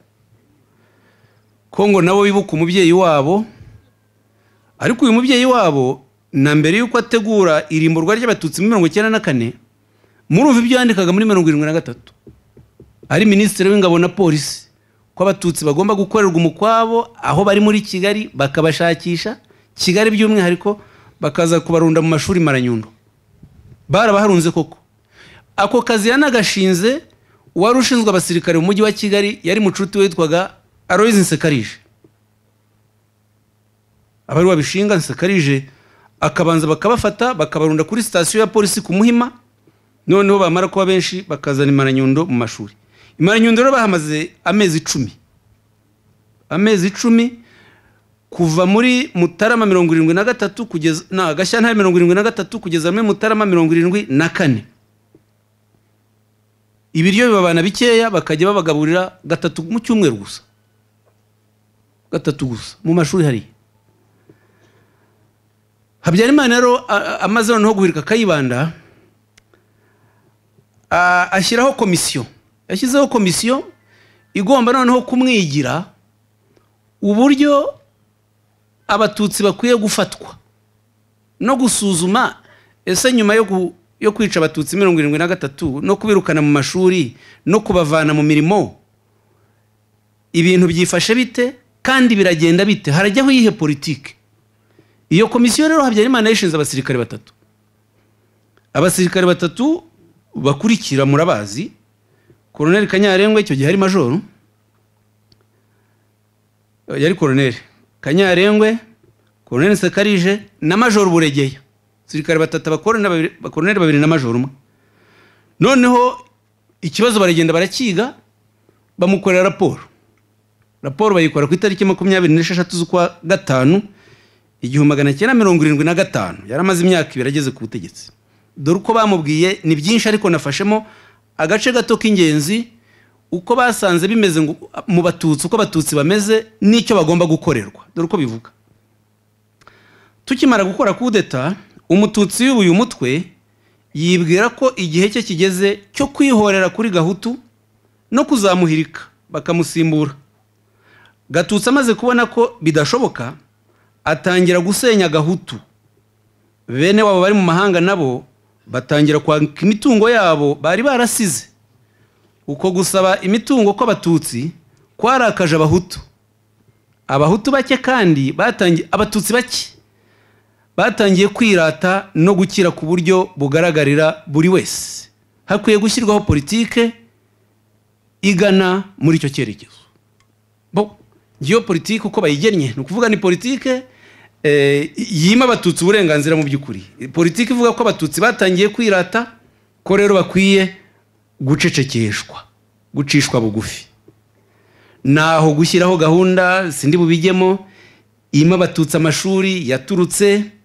ko ngo nabo bibuka umubyeyi wabo ariko uyu mubyeyi wabo na mbere y'uko ategura irimburwa ry'abatutsi muri mirongo icyenda na kane murumva ibyo yandikaga muri mirongo irindwi na gatatu ari minisitiri w'ingabo na polisi ko abatutsi bagomba gukorerwa umukwabo aho bari muri kigali bakabashakisha kigali by'umwihariko bakaza kubarunda mu mashuri maranyundo barabaharunze koko ako kazi yanagashinze uwari ushinzwe abasirikare mu mujyi wa kigali yari mucuti witwaga aroyizi nsekarije abari wabishinga nsekarije akabanza bakabafata bakabarunda kuri sitasiyo ya polisi ku muhima noneho bamara kuba benshi bakazana imaranyundo mu mashuri imaranyundo rero bahamaze amezi icumi amezi icumi kuva muri mutarama mirongo irindwi na gatatu kugeza na gashyantare mirongo irindwi na gatatu kugeza muri mutarama mirongo irindwi na kane ibiryo bibabana bikeya bakajya babagaburira gatatu mu cyumweru gusa gatatu gusa mu mashuri hari habyarimana rero amaze noneho guhirika akayibanda ashyiraho komisiyo yashyizeho komisiyo igomba noneho kumwigira uburyo abatutsi bakwiye gufatwa no gusuzuma ese nyuma yo yo kwica abatutsi mirongo irindwi na gatatu no kubirukana mu mashuri no kubavana mu mirimo ibintu byifashe bite kandi biragenda bite harajyaho iyihe politiki iyo komisiyo rero habyarimana yashinze abasirikare batatu abasirikare batatu bakurikira murabazi koroneri kanyarengwa icyo gihe ari majoro yari koroneri kanyarengwe koroneri sekarije na majoro buregeya abasirikare batatu abakoroneri babiri na majoro umwe noneho ikibazo baragenda barakiga bamukorera raporo raporo bayikora ku itariki makumyabiri n'esheshatu z'ukwa gatanu igihumbi magana cyenda mirongo irindwi na gatanu yari amaze imyaka ibiri ageze ku butegetsi dore uko bamubwiye ni byinshi ariko nafashemo agace gato k'ingenzi uko basanze bimeze mu batutsi uko abatutsi bameze n'icyo bagomba gukorerwa dore uko bivuga tukimara gukora kudeta umututsi uyu mutwe yibwira ko igihe cye kigeze cyo kwihorera kuri gahutu no kuzamuhirika bakamusimbura gatutsi amaze kubona ko bidashoboka atangira gusenya gahutu bene wabo bari mu mahanga nabo batangira kwaka imitungo yabo bari barasize uko gusaba imitungo kw'abatutsi kwarakaje abahutu abahutu bake kandi abatutsi bake batangiye kwirata no gukira ku buryo bugaragarira buri wese hakwiye gushyirwaho politike igana muri icyo cyerekezo giyo politiki uko bayigennye ni ukuvuga ni politike eh, yima abatutsi uburenganzira mu by'ukuri politiki ivuga ko abatutsi batangiye kwirata ko rero bakwiye gucecekeshwa gucishwa bugufi naho gushyiraho gahunda sindi bubijyemo yima abatutsi amashuri yaturutse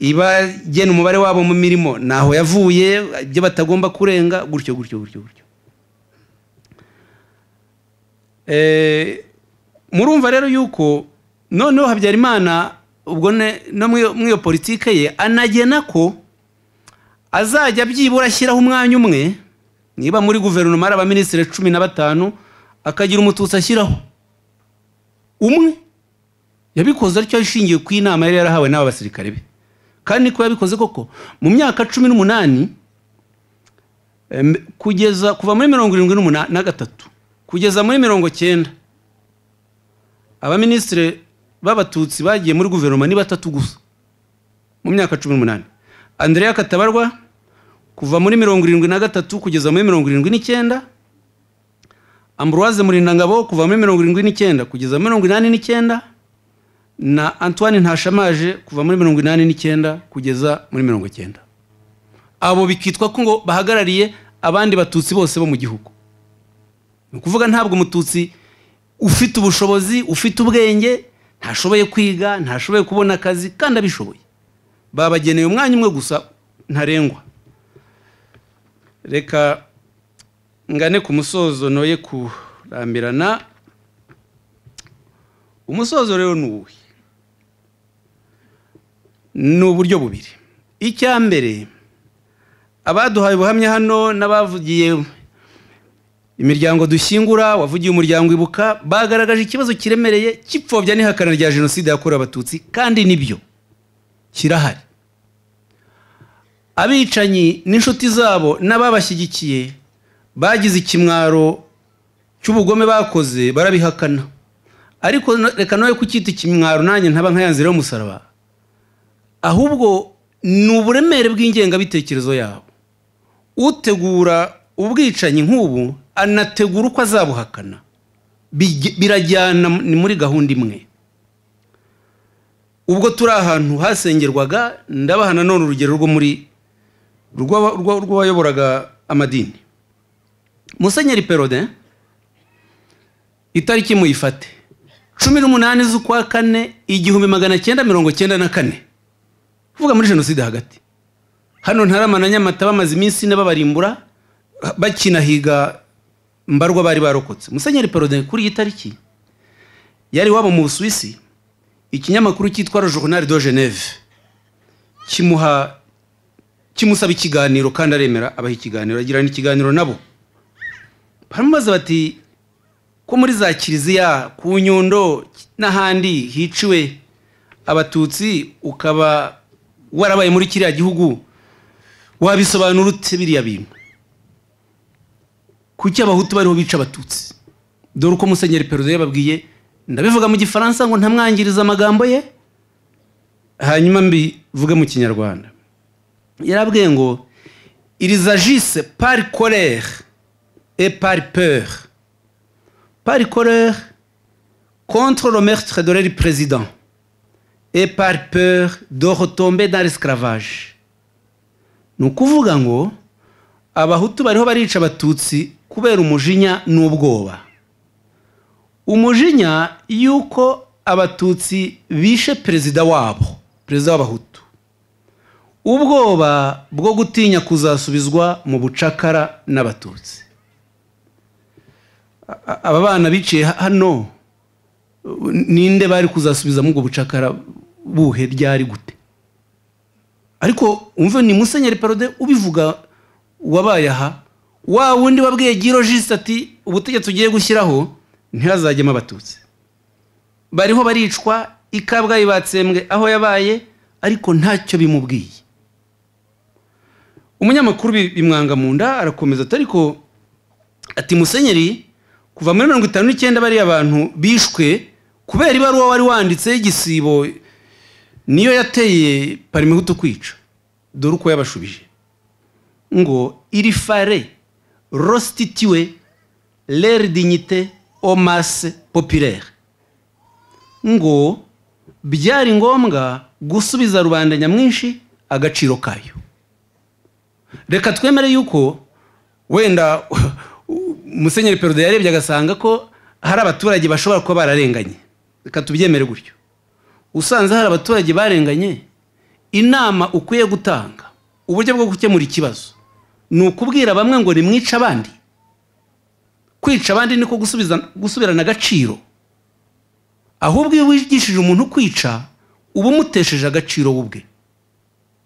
iba igena umubare wabo mu mirimo naho yavuye ibyo batagomba kurenga gutyo gutyo gutyo gutyo eh, murumva rero yuko noneho habyarimana ubwo no mu iyo politike ye anagena ko azajya byibura ashyiraho umwanya umwe niba muri guverinoma ari abaminisitiri cumi na batanu akagira umututsi ashyiraho umwe yabikoze atyo ashingiye ku inama yari yarahawe n'aba basirikare be kandi niko yabikoze koko mu myaka cumi n'umunani kugeza kuva muri mirongo irindwi na gatatu kugeza muri mirongo cyenda abaminisitiri b'abatutsi bagiye muri guverinoma ni batatu gusa mu myaka cumi n'umunani andrea katabarwa kuva muri mirongo irindwi na gatatu kugeza muri mirongo irindwi n'icyenda ambroise murindangabo kuva muri mirongo irindwi n'icyenda kugeza mirongo inani n'icyenda na antoine ntashamaje kuva muri mirongo inani n'icyenda kugeza muri mirongo icyenda abo bikitwa ko ngo bahagarariye abandi batutsi bose bo mu gihugu ni ukuvuga ntabwo umututsi ufite ubushobozi ufite ubwenge ntashoboye kwiga ntashoboye kubona akazi kandi abishoboye babageneye umwanya umwe gusa ntarengwa reka ngane ku musozo noye kurambirana umusozo rero ni uwe ni uburyo bubiri icya mbere abaduhaye ubuhamya hano n'abavugiye imiryango dushyingura wavugiye umuryango ibuka bagaragaje ikibazo kiremereye kipfobya n'ihakana rya jenoside yakorewe abatutsi kandi nibyo kirahari abicanyi n'inshuti zabo n'ababashyigikiye bagize ikimwaro cy'ubugome bakoze barabihakana ariko reka nawe kucyita ikimwaro nanjye ntaba nkayanzira y'umusaraba ahubwo ni uburemere bw'ingengabitekerezo yabo utegura ubwicanyi nk'ubu anategura uko azabuhakana birajyana ni muri gahunda imwe ubwo turi ahantu hasengerwaga ndabaha nanone urugero rwo muri rwuwayoboraga amadini musenyeri perode itariki muyifate cumi n'umunani z'ukwa kane igihumbi magana cyenda mirongo cyenda na kane kuvuga muri jenoside hagati hano ntarama na nyamata bamaze iminsi n'ababarimbura bakinahiga mbarwa bari barokotse musenyeri perode kuri iyi tariki yari wabo mu busuwisi ikinyamakuru cyitwa journal de geneve kimuha kimusaba ikiganiro kandi aremera abaha ikiganiro agirana ikiganiro nabo baramubaza bati ko muri za kiliziya ku nyundo n'ahandi hiciwe abatutsi ukaba warabaye muri kiriya gihugu wabisobanura ute biriya bintu kuki abahutu bariho bica abatutsi dore uko musenyeri peruze yababwiye ndabivuga mu gifaransa ngo ntamwangirize amagambo ye hanyuma mbivuge mu kinyarwanda yarabwiye ngo irizagise pari korere e pari peri pari korere contre le meurtre de et par peur de retomber dans l'esclavage ni ukuvuga ngo abahutu bariho barica abatutsi kubera umujinya n'ubwoba umujinya y'uko abatutsi bishe perezida wabo perezida w'abahutu ubwoba bwo gutinya kuzasubizwa mu bucakara n'abatutsi aba bana biciye hano ninde bari kuzasubizamo ubwo bucakara buhe ryari gute ariko umve ni musenyeri perode ubivuga wabaye aha wa wundi wabwiye giro jisite ati ubutegetsi ugiye gushyiraho ntihazajyemo abatutsi bariho baricwa i kabgayi aho yabaye ariko ntacyo bimubwiye umunyamakuru bimwanga mu nda arakomeza atari ko ati musenyeri kuva muri mirongo itanu n'icyenda bariya abantu bishwe kubera ibaruwa wari wanditseho igisibo niyo yateye parimihuto kwica dore uko yabashubije ngo iri fare rosititiwe leri omase popirere ngo byari ngombwa gusubiza rubanda nyamwinshi agaciro kayo reka twemere yuko wenda musenyeri perezida yarebye agasanga ko hari abaturage bashobora kuba bararenganye reka tubyemere gutyo usanze hari abaturage barenganye inama ukwiye gutanga uburyo bwo gukemura ikibazo ni ukubwira bamwe ngo nimwice abandi kwica abandi niko gusubirana agaciro ahubwo iyo wigishije umuntu kwica uba umutesheje agaciro we ubwe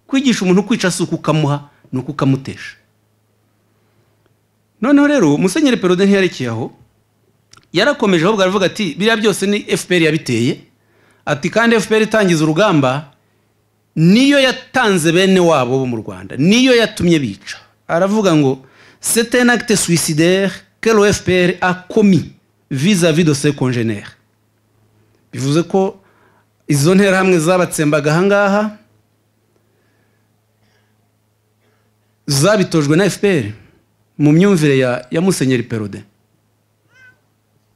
kwigisha umuntu kwica si uko ukamuha ni uko ukamutesha noneho rero musenyeri perode ntiyarekeye aho yarakomeje ahubwo aravuga ati biriya byose ni fpr yabiteye ati kandi fpr itangiza urugamba niyo yatanze bene wabo bo mu rwanda niyo yatumye bica aravuga ngo c'est un acte suicidaire que le fpr a bivuze ko izo nterahamwe zabatsembaga ahangaha zabitojwe na fpr mu myumvire ya ya musenyeri perode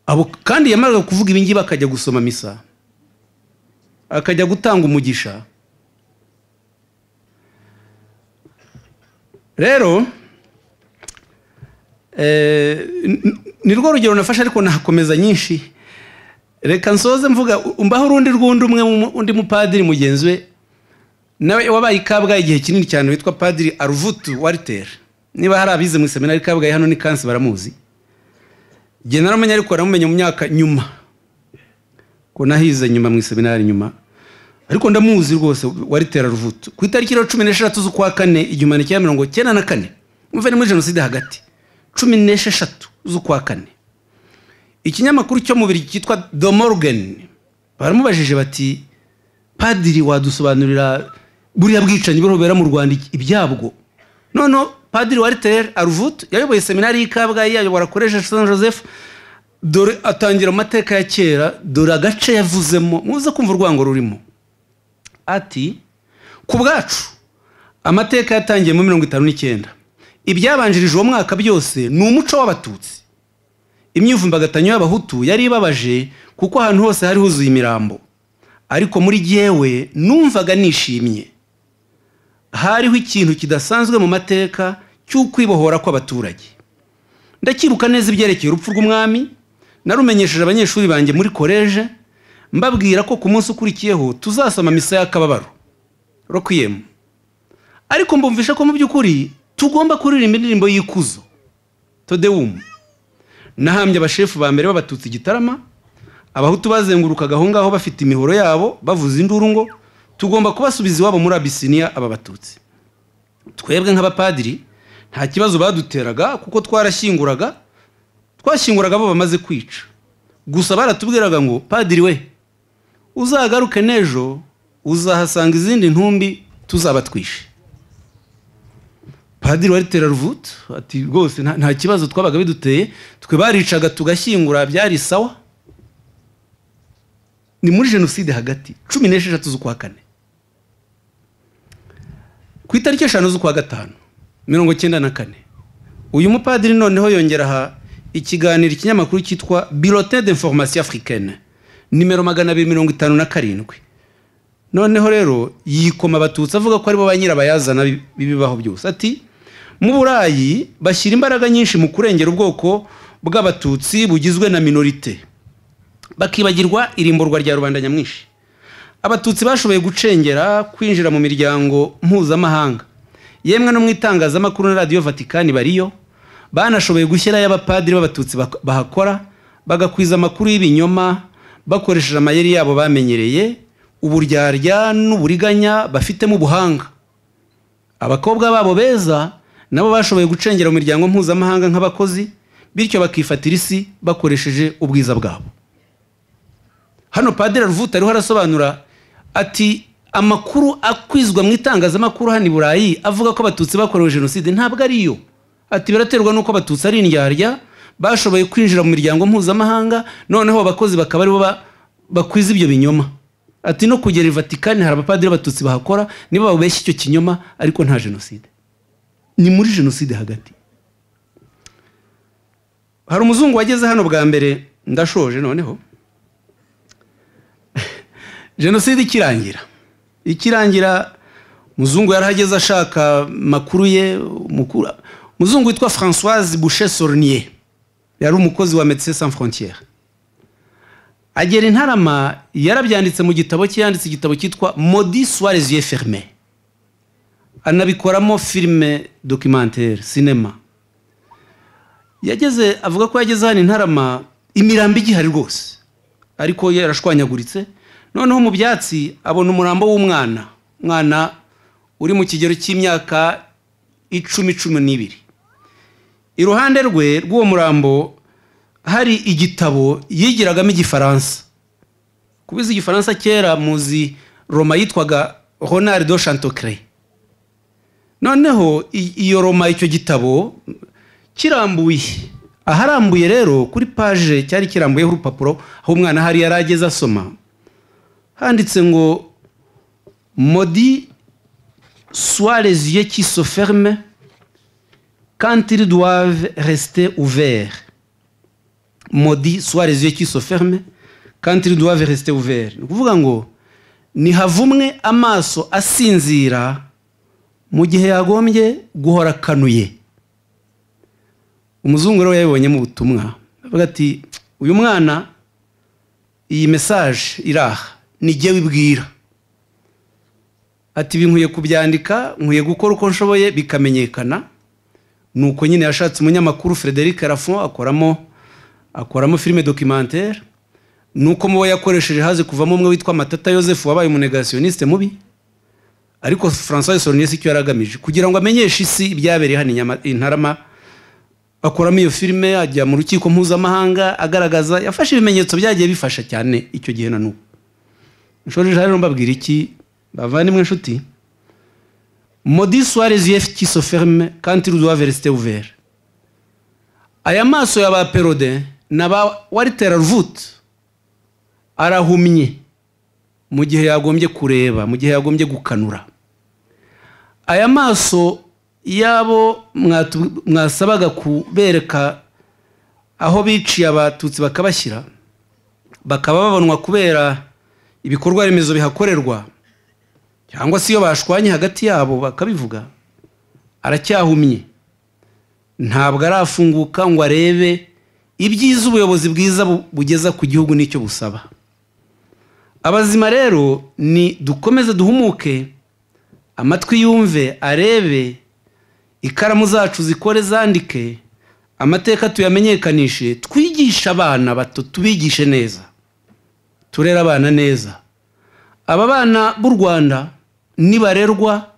abo kandi yamaraga kuvuga ibingibi bakajya gusoma misa akajya gutanga umugisha rero eh, ni rwo rugero nafashe ariko nakomeza nyinshi reka nsoze mvuga mbaho urundi rw'undi umwe undi mupadiri mugenzi we nawe wabaye i igihe kinini cyane witwa padiri aruvutu wariteri niba hari abize mu iseminari kabgayi hano ni kansi baramuzi njye naramenya ariko naramumenya mu myaka nyuma ko nahize nyuma mu iseminari nyuma ariko ndamuzi rwose waritera ruvuto ku itariki ya cumi n'eshatu z'ukwa kane igihumbi cya mirongo cyenda na kane umva ni muri jenoside hagati cumi n'esheshatu z'ukwa kane ikinyamakuru cyo mu biri cyitwa domorgen baramubajije bati padiri wadusobanurira buriya bwicanyi burobera mu rwanda ibyabwo noneho padiri wa aruvuto yayoboye seminari y'i kabgayi yayobora koresheje san joseph dore atangira amateka ya kera dore agace yavuzemo muze kumva urwango rurimo ati ku bwacu amateka yatangiye mu mirongo itanu n'icyenda ibyabanjirije uwo mwaka byose ni umuco w'abatutsi imyivumbagatanyo y'abahutu yari ibabaje kuko ahantu hose hari huzuye imirambo ariko muri jyewe numvaga nishimye hariho ikintu kidasanzwe mu mateka cy'ukwibohora kw'abaturage ndacyibuka neza ibyerekeye urupfu rw'umwami narumenyesheje abanyeshuri banjye muri koleje mbabwira ko ku munsi ukurikiyeho tuzasoma misa y'akababaro rokiyemu ariko mbumvisha ko mu by'ukuri tugomba kuririmba indirimbo y'ikuzo todewumu nahambye abashefu ba mbere b'abatutsi igitarama abahutu bazengurukaga aho ngaho bafite imihoro yabo bavuza induru ngo tugomba kubasubiza iwabo muri abisiniya aba batutsi twebwe nk'abapadiri nta kibazo baduteraga kuko twarashyinguraga twashyinguraga abo bamaze kwica gusa baratubwiraga ngo padiri we uzagaruke n'ejo uzahasanga izindi ntumbi tuzaba twishe padiri wari teraruvutu ati rwose nta kibazo twabaga biduteye twe baricaga tugashyingura byari sawa ni muri jenoside hagati cumi n'esheshatu z'ukwa kane ku itariki eshanu z'ukwa gatanu mirongo icyenda na kane uyu mupadiri noneho yongera ikiganiro ikinyamakuru cyitwa birote de foromasi afurikene nimero magana abiri mirongo itanu na karindwi noneho rero yikoma abatutsi avuga ko aribo ba nyirabayazana bibaho byose ati mu burayi bashyira imbaraga nyinshi mu kurengera ubwoko bw'abatutsi bugizwe na minorite bakibagirwa irimburwa rya rubanda nyamwinshi abatutsi bashoboye gucengera kwinjira mu miryango mpuzamahanga yemwe no mu itangazamakuru na radiyo vatikani bariyo banashoboye gushyirayo abapadiri b'abatutsi bahakora bagakwiza amakuru y'ibinyoma bakoresheje amayeri yabo bamenyereye uburyarya n'uburiganya bafitemo ubuhanga abakobwa babo beza nabo bashoboye gucengera mu miryango mpuzamahanga nk'abakozi bityo bakifatira isi bakoresheje ubwiza bwabo hano padiri ruvuta ariho arasobanura ati amakuru akwizwa mu itangazamakuru hano i burayi avuga ko abatutsi bakorewe jenoside ntabwo ari yo ati biraterwa n'uko abatutsi ari indyarya bashoboye kwinjira mu miryango mpuzamahanga noneho abakozi bakaba aribo bakwiza ibyo binyoma ati no kugera i vatikani hari abapadiri b'abatutsi bahakora niba babeshya icyo kinyoma ariko nta jenoside ni muri jenoside hagati hari umuzungu wageze hano bwa mbere ndashoje noneho jenoside ikirangira ikirangira umuzungu yarahageze ashaka makuru ye muzungu witwa Françoise boucher sornier yari umukozi wa medecins sans frontières agera intarama yarabyanditse mu gitabo cye yanditse igitabo cyitwa modi soirez ye ferme anabikoramo filime documentaire sinema yageze avuga ko yageze hano intarama imirambo igihari rwose ariko yarashwanyaguritse noneho mu byatsi abona umurambo w'umwana umwana uri mu kigero cy'imyaka icumi cumi n'ibiri iruhande rwe rw'uwo murambo hari igitabo yigiragamo igifaransa kubizi igifaransa kera muzi roma yitwaga ronald do chantocre noneho iyo roma icyo gitabo kirambuye aharambuye rero kuri paje cyari kirambuyeho urupapuro aho umwana hari yari ageze asoma handitse ngo modi soirez ye ferme quand ils doivent rester ouverts, maudit soient les yeux qui se ferment, quand ils doivent rester ouverts. Ni ukuvuga ngo nihavumwe amaso asinzira mu gihe yagombye guhora akanuye umuzungu rero yabibonye mu butumwa avuga ati uyu mwana iyi mesaje iraha nijye wibwira ati binkwiye kubyandika nkwiye gukora uko nshoboye bikamenyekana ni uko nyine yashatse umunyamakuru frederic arafon akoramo akoramo filime dokimantere ni uko mu yakoresheje haze kuvamo umwe witwa matata joseph wabaye umunegasiyonisite mubi ariko francois sorinesi icyo yari agamije kugira ngo amenyeshe isi ibyabereye hano intarama akoramo iyo filime ajya mu rukiko mpuzamahanga agaragaza yafashe ibimenyetso byagiye bifasha cyane icyo gihe na n'ubu nshorije rero mbabwira iki bavandimwe inshuti modi soirée qui se ferme quand ils doivent rester ouverts aya maso ya perode na waritera ruvute arahumye mu gihe yagombye kureba mu gihe yagombye gukanura aya maso y'abo mwasabaga kubereka aho biciye abatutsi bakabashyira bakaba babonwa kubera ibikorwa remezo bihakorerwa cyangwa se iyo bashwanye hagati yabo bakabivuga aracyahumye ntabwo arafunguka ngo arebe ibyiza ubuyobozi bwiza bugeza ku gihugu n'icyo busaba abazima rero ni dukomeze duhumuke amatwi yumve arebe ikaramu zacu zikore zandike amateka tuyamenyekanishe twigishe abana bato tubigishe neza turere abana neza aba bana b'u rwanda nibarerwa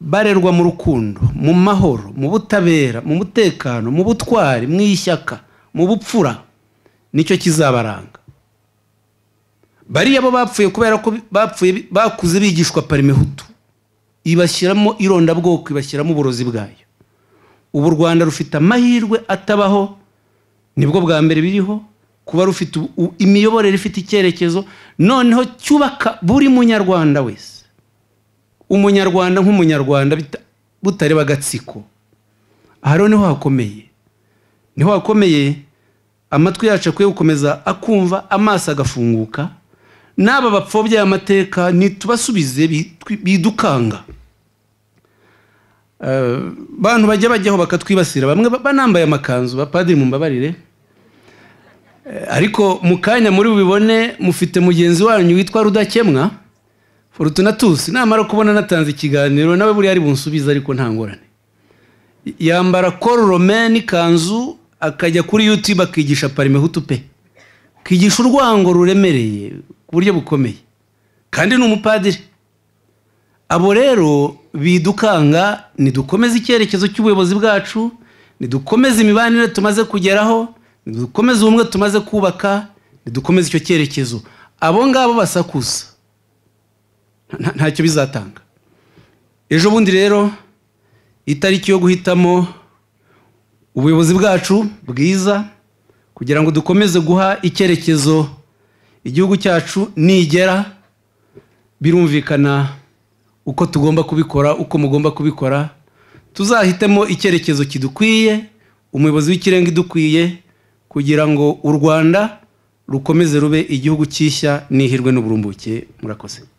barerwa mu rukundo mu mahoro mu butabera mu mutekano mu butwari mu ishyaka mu bupfura nicyo kizabaranga bariya bo bapfuye kubera ko bapfuye bakuze bigishwa parimehutu ibashyiramo irondabwoko ibashyiramo uburozi bwayo ubu u rwanda rufite amahirwe atabaho nibwo bwa mbere biriho kuba rufite imiyoborere ifite icyerekezo noneho cyubaka buri munyarwanda wese umunyarwanda nk'umunyarwanda butareba agatsiko aha rero niho hakomeye niho hakomeye amatwi yacu akwiye gukomeza akumva amaso agafunguka n'aba bapfobya aya mateka ntitubasubize bidukanga abantu eh, bajya bajyaho bakatwibasira bamwe banambaye amakanzu bapadiri mumbabarire eh, ariko mu kanya muri bubibone mufite mugenzi wanyu witwa rudakemwa utu namara kubona natanze ikiganiro nawe buriya ari bunsubiza ariko nta ngorane yambara koru kanzu akajya kuri yutube akigisha parimehutu pe akigisha urwango ruremereye ku buryo bukomeye kandi ni umupadiri abo rero bidukanga nidukomeze icyerekezo cy'ubuyobozi bwacu nidukomeze imibanire tumaze kugeraho nidukomeze ubumwe tumaze kubaka nidukomeze icyo cyerekezo abo ngabo basakuza ntacyo bizatanga ejo bundi rero itariki yo guhitamo ubuyobozi bwacu bwiza kugira ngo dukomeze guha icyerekezo igihugu cyacu nigera birumvikana uko tugomba kubikora uko mugomba kubikora tuzahitemo icyerekezo kidukwiye umuyobozi w'ikirenga idukwiye kugira ngo u rwanda rukomeze rube igihugu cyishya n'ihirwe n'uburumbuke murakoze